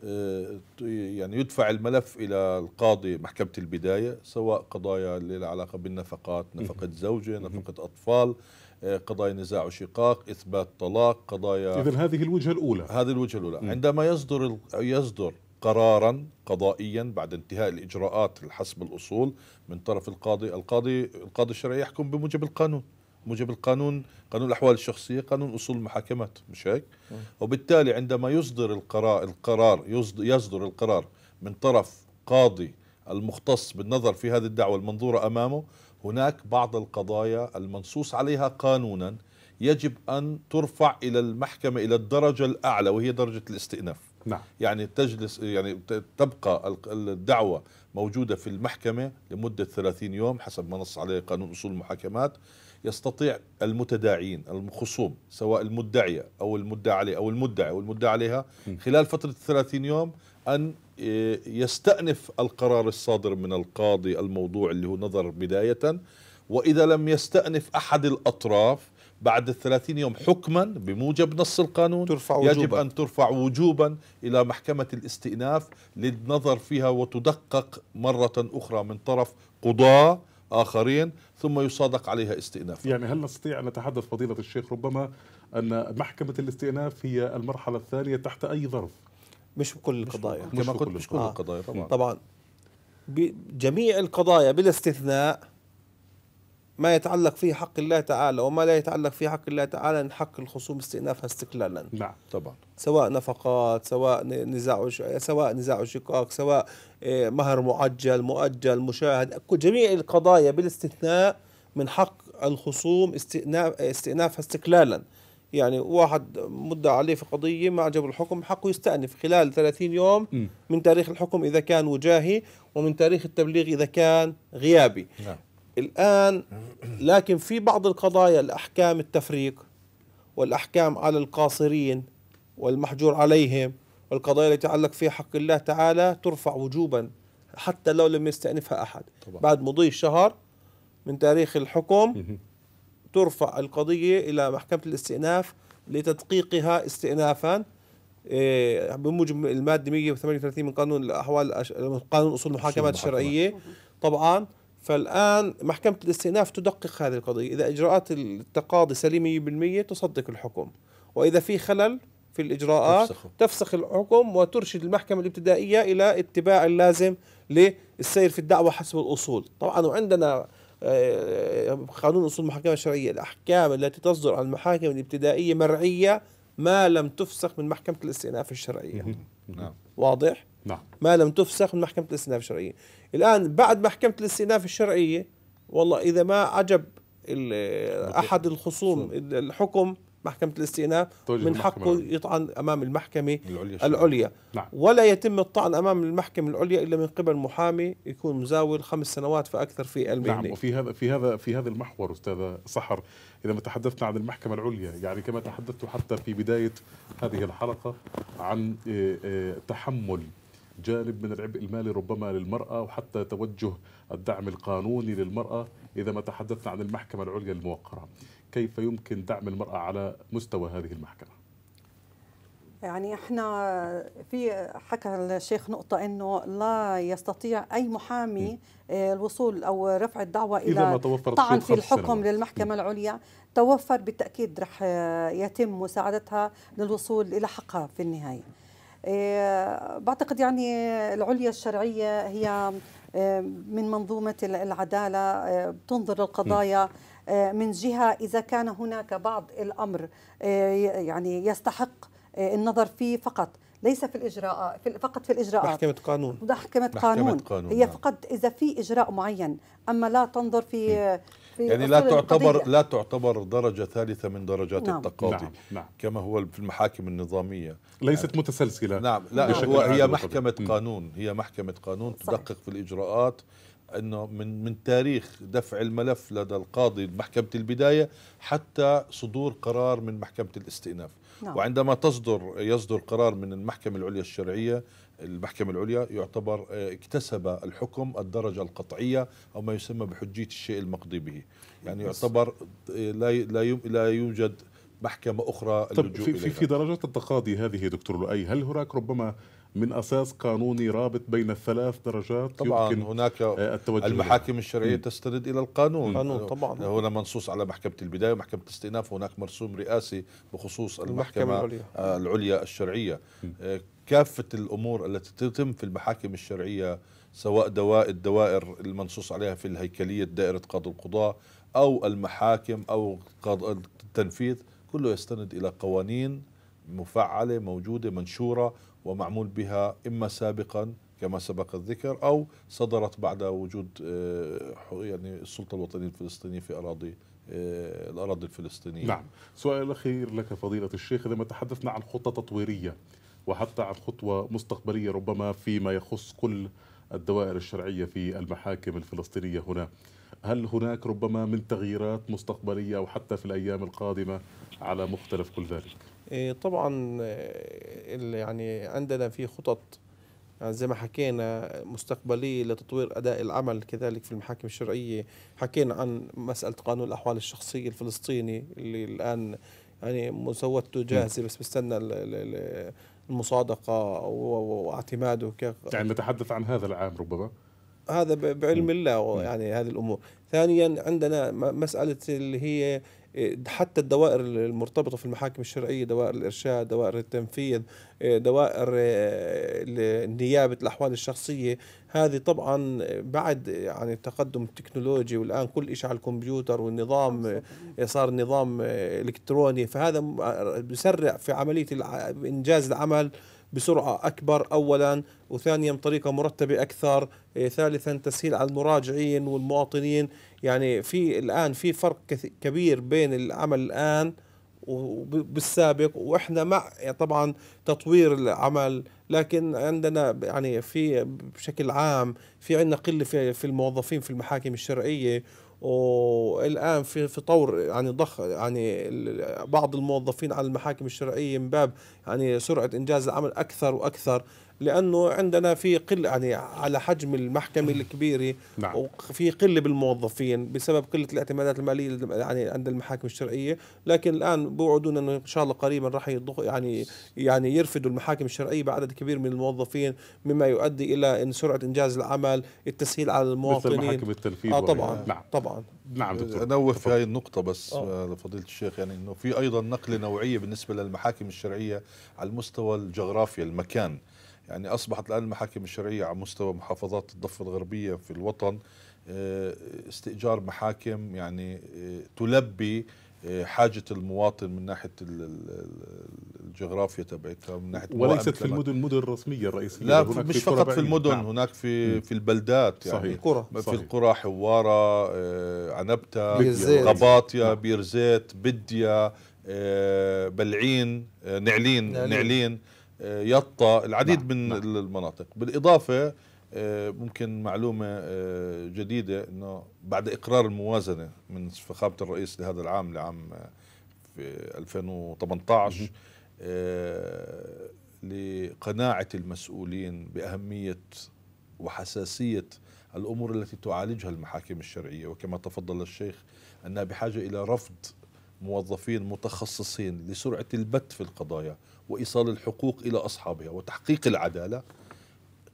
آه، يعني يدفع الملف الى القاضي محكمه البدايه سواء قضايا اللي لها علاقه بالنفقات نفقه زوجه نفقه اطفال آه، قضايا نزاع وشقاق اثبات طلاق قضايا اذا هذه الوجهه الاولى هذه الوجهه الاولى عندما يصدر يصدر قرارا قضائيا بعد انتهاء الاجراءات حسب الاصول من طرف القاضي القاضي القاضي الشرعي يحكم بموجب القانون موجب القانون قانون الأحوال الشخصية قانون أصول المحاكمات مش هيك وبالتالي عندما يصدر القرار القرار يصدر القرار من طرف قاضي المختص بالنظر في هذه الدعوة المنظورة أمامه هناك بعض القضايا المنصوص عليها قانونا يجب أن ترفع إلى المحكمة إلى الدرجة الأعلى وهي درجة الاستئناف نعم. يعني تجلس يعني تبقى الدعوة موجودة في المحكمة لمدة 30 يوم حسب ما نص عليه قانون أصول المحاكمات يستطيع المتداعين الخصوم سواء المدعية أو المدعى عليه أو المدعي أو المدعى عليها خلال فترة 30 يوم أن آه، يستأنف القرار الصادر من القاضي الموضوع اللي هو نظر بداية وإذا لم يستأنف أحد الأطراف بعد الثلاثين يوم حكما بموجب نص القانون ترفع وجوبا. يجب أن ترفع وجوبا إلى محكمة الاستئناف للنظر فيها وتدقق مرة أخرى من طرف قضاة آخرين ثم يصادق عليها استئناف يعني هل نستطيع أن نتحدث فضيلة الشيخ ربما أن محكمة الاستئناف هي المرحلة الثانية تحت أي ظرف مش بكل القضايا مش, مش, مش كل القضايا آه. طبعا, طبعا جميع القضايا بالاستثناء ما يتعلق فيه حق الله تعالى وما لا يتعلق فيه حق الله تعالى من حق الخصوم استئنافها استقلالا نعم طبعا سواء نفقات سواء نزاع سواء نزاع شقاق سواء إيه، مهر معجل مؤجل مشاهد جميع القضايا بالاستثناء من حق الخصوم استئناف استئنافها استقلالا يعني واحد مدعى عليه في قضية ما عجب الحكم حقه يستأنف خلال 30 يوم م. من تاريخ الحكم إذا كان وجاهي ومن تاريخ التبليغ إذا كان غيابي نعم. الآن لكن في بعض القضايا الأحكام التفريق والأحكام على القاصرين والمحجور عليهم والقضايا التي تتعلق فيها حق الله تعالى ترفع وجوبا حتى لو لم يستأنفها أحد طبعا. بعد مضي شهر من تاريخ الحكم ترفع القضية إلى محكمة الاستئناف لتدقيقها استئنافا إيه، بموجب المادة 138 من قانون الأحوال قانون أصول المحاكمات الشرعية طبعا فالآن محكمة الاستئناف تدقق هذه القضية إذا إجراءات التقاضي سليمة 100% تصدق الحكم وإذا في خلل في الإجراءات تفسخه. تفسخ الحكم وترشد المحكمة الابتدائية إلى اتباع اللازم للسير في الدعوة حسب الأصول طبعا وعندنا آه، قانون أصول المحاكمة الشرعية الأحكام التي تصدر عن المحاكم الابتدائية مرعية ما لم تفسخ من محكمة الاستئناف الشرعية نعم. واضح؟ نعم. ما لم تفسخ من محكمة الاستئناف الشرعية الآن بعد محكمة الاستئناف الشرعية والله إذا ما عجب أحد الخصوم الحكم محكمة الاستئناف من حقه يطعن أمام المحكمة العليا, العليا. نعم. ولا يتم الطعن أمام المحكمة العليا إلا من قبل محامي يكون مزاول خمس سنوات فأكثر في المهنة نعم وفي هذا في هذا في هذا المحور أستاذ صحر إذا ما تحدثنا عن المحكمة العليا يعني كما تحدثت حتى في بداية هذه الحلقة عن آه، آه، تحمل جانب من العبء المالي ربما للمرأة وحتى توجه الدعم القانوني للمرأة إذا ما تحدثنا عن المحكمة العليا الموقرة كيف يمكن دعم المرأة على مستوى هذه المحكمة؟ يعني احنا في حكى الشيخ نقطة انه لا يستطيع اي محامي آه، الوصول او رفع الدعوة الى طعن في الحكم للمحكمة العليا توفر بالتأكيد رح آه، يتم مساعدتها للوصول الى حقها في النهاية إيه، بعتقد يعني العليا الشرعية هي إيه، من منظومة العدالة إيه، بتنظر للقضايا من جهة إذا كان هناك بعض الأمر يعني يستحق النظر فيه فقط ليس في الاجراءات فقط في الاجراءات محكمة قانون محكمة قانون, قانون هي نعم. فقط اذا في اجراء معين اما لا تنظر في في يعني لا تعتبر القضية. لا تعتبر درجه ثالثه من درجات نعم. التقاضي نعم. نعم. كما هو في المحاكم النظاميه ليست يعني متسلسله نعم لا هو هي محكمه م. قانون هي محكمه قانون صحيح. تدقق في الاجراءات انه من من تاريخ دفع الملف لدى القاضي محكمه البدايه حتى صدور قرار من محكمه الاستئناف نعم. وعندما تصدر يصدر قرار من المحكمه العليا الشرعيه المحكمة العليا يعتبر آه، اكتسب الحكم الدرجة القطعية أو ما يسمى بحجية الشيء المقضي به يعني يعتبر آه، لا لا لا يوجد محكمة أخرى طب في, في, في درجات التقاضي هذه دكتور لؤي هل هناك ربما من اساس قانوني رابط بين الثلاث درجات طبعا يمكن هناك آه، التوجه المحاكم الشرعيه م. تستند الى القانون القانون طبعا هنا منصوص على محكمه البدايه ومحكمه الاستئناف وهناك مرسوم رئاسي بخصوص المحكمه, المحكمة العليا. العليا الشرعيه م. كافة الأمور التي تتم في المحاكم الشرعية سواء دواء الدوائر المنصوص عليها في الهيكلية دائرة قاضي القضاء أو المحاكم أو التنفيذ كله يستند إلى قوانين مفعلة موجودة منشورة ومعمول بها إما سابقا كما سبق الذكر أو صدرت بعد وجود آه، يعني السلطة الوطنية الفلسطينية في أراضي آه، الأراضي الفلسطينية نعم سؤال أخير لك فضيلة الشيخ إذا ما تحدثنا عن خطة تطويرية وحتى عن خطوة مستقبلية ربما فيما يخص كل الدوائر الشرعية في المحاكم الفلسطينية هنا هل هناك ربما من تغييرات مستقبلية أو حتى في الأيام القادمة على مختلف كل ذلك؟ إيه، طبعا إيه، يعني عندنا في خطط يعني زي ما حكينا مستقبلية لتطوير أداء العمل كذلك في المحاكم الشرعية حكينا عن مسألة قانون الأحوال الشخصية الفلسطيني اللي الآن يعني مسودته جاهزة بس بستنى المصادقه واعتماده يعني نتحدث عن هذا العام ربما هذا بعلم الله يعني هذه الامور ثانيا عندنا مساله اللي هي إيه، حتى الدوائر المرتبطه في المحاكم الشرعيه دوائر الارشاد دوائر التنفيذ إيه، دوائر إيه، نيابه الاحوال الشخصيه هذه طبعا بعد يعني التقدم التكنولوجي والان كل شيء على الكمبيوتر والنظام صار نظام الكتروني فهذا بسرع في عمليه انجاز العمل بسرعة أكبر أولا وثانيا بطريقة مرتبة أكثر آه، ثالثا تسهيل على المراجعين والمواطنين يعني في الآن في فرق كبير بين العمل الآن وبالسابق واحنا مع يعني طبعا تطوير العمل لكن عندنا يعني في بشكل عام في عندنا قله في الموظفين في المحاكم الشرعيه والان في في طور يعني ضخ يعني بعض الموظفين على المحاكم الشرعيه من باب يعني سرعه انجاز العمل اكثر واكثر لانه عندنا في قل يعني على حجم المحكمه الكبيره نعم. وفي قله بالموظفين بسبب قله الاعتمادات الماليه يعني عند المحاكم الشرعيه لكن الان بوعدونا انه ان شاء الله قريبا راح يعني يعني يرفدوا المحاكم الشرعيه بعدد كبير من الموظفين مما يؤدي الى ان سرعه انجاز العمل التسهيل على المواطنين مثل محاكم اه طبعا نعم طبعا نعم دكتور انوه في هذه النقطه بس آه. آه، لفضيله الشيخ يعني انه في ايضا نقله نوعيه بالنسبه للمحاكم الشرعيه على المستوى الجغرافي المكان يعني أصبحت الآن المحاكم الشرعية على مستوى محافظات الضفة الغربية في الوطن آه، استئجار محاكم يعني آه، تلبي آه، حاجة المواطن من ناحية الجغرافيا تبعتها من ناحية وليست في المدن المدن الرسمية الرئيسية لا هناك مش في فقط في المدن نعم. هناك في في البلدات يعني صحيح. القرى في صحيح. القرى حوارة عنبتة قباطية نعم. بيرزيت بديا بلعين نعلين نعلين, نعلين. آه، يطا العديد نعم، من نعم. المناطق بالإضافة آه، ممكن معلومة آه، جديدة أنه بعد إقرار الموازنة من فخامة الرئيس لهذا العام لعام في 2018 لقناعة المسؤولين بأهمية وحساسية الأمور التي تعالجها المحاكم الشرعية وكما تفضل الشيخ أنها بحاجة إلى رفض موظفين متخصصين لسرعة البت في القضايا وايصال الحقوق الى اصحابها وتحقيق العداله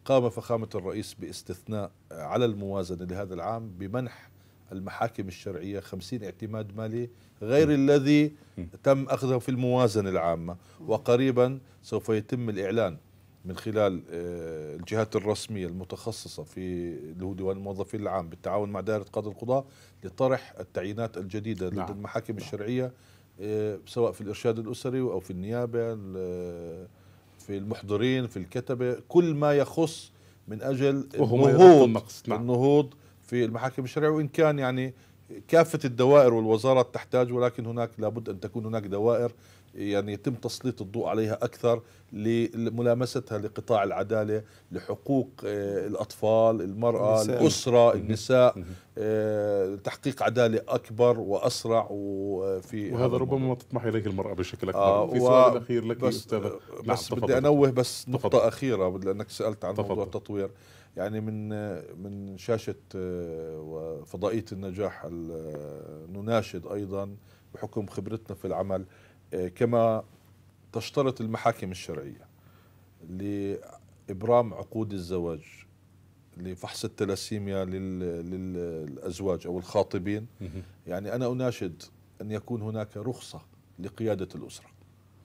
قام فخامه الرئيس باستثناء على الموازنه لهذا العام بمنح المحاكم الشرعيه 50 اعتماد مالي غير م. الذي تم اخذه في الموازنه العامه وقريبا سوف يتم الاعلان من خلال آه، الجهات الرسمية المتخصصة في اللي هو ديوان الموظفين العام بالتعاون مع دائرة قضاء القضاة لطرح التعيينات الجديدة نعم. للمحاكم نعم. الشرعية إيه، سواء في الإرشاد الأسري أو في النيابة في المحضرين في الكتبة كل ما يخص من أجل النهوض نعم. النهوض في المحاكم الشرعية وإن كان يعني كافة الدوائر والوزارات تحتاج ولكن هناك لابد أن تكون هناك دوائر يعني يتم تسليط الضوء عليها أكثر لملامستها لقطاع العدالة لحقوق آه، الأطفال المرأة النساء. الأسرة النساء آه، تحقيق عدالة أكبر وأسرع وفي آه، وهذا ربما ما تطمح إليه المرأة بشكل أكبر آه في سؤال أخير لك بس أستاذ نعم، بس بدي أنوه بس نقطة تفضل. أخيرة لأنك سألت عن تفضل. موضوع التطوير يعني من من شاشة وفضائية النجاح نناشد أيضا بحكم خبرتنا في العمل كما تشترط المحاكم الشرعية لإبرام عقود الزواج لفحص التلاسيميا للأزواج أو الخاطبين يعني أنا أناشد أن يكون هناك رخصة لقيادة الأسرة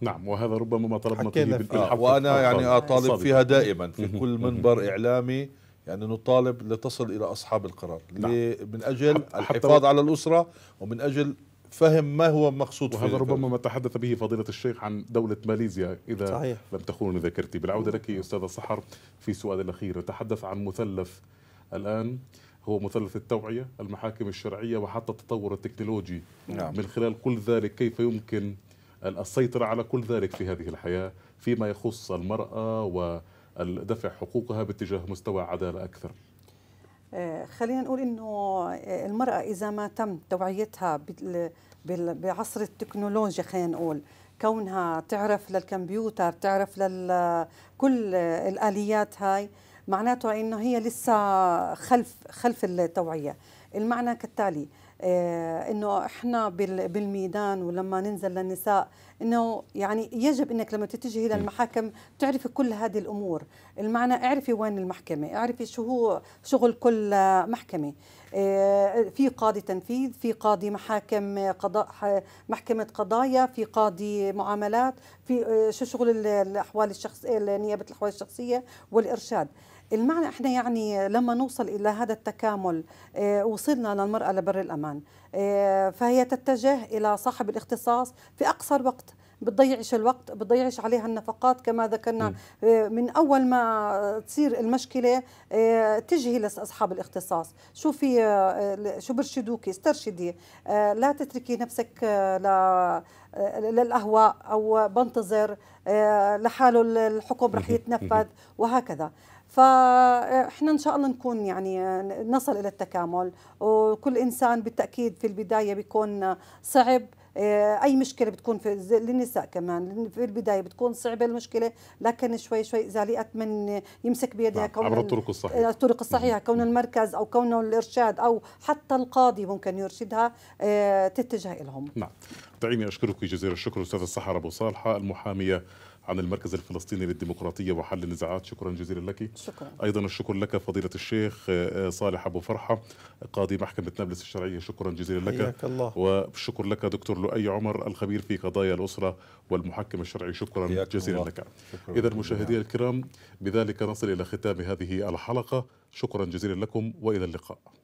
نعم وهذا ربما ما طلبنا فيه بالحق آه، وأنا يعني أطالب فيها دائما في كل منبر إعلامي يعني نطالب لتصل إلى أصحاب القرار نعم. من أجل الحفاظ على الأسرة ومن أجل فهم ما هو مقصود وهذا ربما ما تحدث به فضيلة الشيخ عن دولة ماليزيا إذا صحيح. لم تخونني ذاكرتي بالعودة لك أستاذ الصحر في سؤال الأخير تحدث عن مثلث الآن هو مثلث التوعية المحاكم الشرعية وحتى التطور التكنولوجي نعم. من خلال كل ذلك كيف يمكن السيطرة على كل ذلك في هذه الحياة فيما يخص المرأة ودفع حقوقها باتجاه مستوى عدالة أكثر آه، خلينا نقول انه آه، المراه اذا ما تم توعيتها بعصر التكنولوجيا خلينا نقول كونها تعرف للكمبيوتر تعرف لكل آه، الاليات هاي معناته انه هي لسه خلف خلف التوعيه المعنى كالتالي آه، انه احنا بالميدان ولما ننزل للنساء انه يعني يجب انك لما تتجهي للمحاكم تعرفي كل هذه الامور المعنى اعرفي وين المحكمه اعرفي شو هو شغل كل محكمه آه، في قاضي تنفيذ في قاضي محاكم قضاء محكمه قضايا في قاضي معاملات في آه، شو شغل الاحوال الشخصيه نيابه الاحوال الشخصيه والارشاد المعنى احنا يعني لما نوصل الى هذا التكامل آه، وصلنا للمراه لبر الامان آه، فهي تتجه الى صاحب الاختصاص في اقصر وقت بتضيعش الوقت بتضيعش عليها النفقات كما ذكرنا آه، من اول ما تصير المشكله تجهي لاصحاب الاختصاص شو في شو برشدوكي استرشدي لا تتركي نفسك ل للاهواء او بنتظر لحاله الحكم رح يتنفذ وهكذا فاحنا ان شاء الله نكون يعني نصل الى التكامل وكل انسان بالتاكيد في البدايه بيكون صعب آه، اي مشكله بتكون في للنساء كمان في البدايه بتكون صعبه المشكله لكن شوي شوي اذا لقيت من يمسك بيدها نعم، كون عبر الطرق الصحيحه آه، الطرق الصحيحه كون المركز او كونه الارشاد او حتى القاضي ممكن يرشدها آه، تتجه لهم نعم دعيني اشكرك جزيل الشكر استاذ الصحراء ابو صالحه المحاميه عن المركز الفلسطيني للديمقراطية وحل النزاعات شكرا جزيلا لك شكرا أيضا الشكر لك فضيلة الشيخ آه، آه، صالح أبو فرحة قاضي محكمة نابلس الشرعية شكرا جزيلا لك الله. وشكر لك دكتور لؤي عمر الخبير في قضايا الأسرة والمحكم الشرعي شكرا جزيلا الله. لك إذا مشاهدي الكرام بذلك نصل إلى ختام هذه الحلقة شكرا جزيلا لكم وإلى اللقاء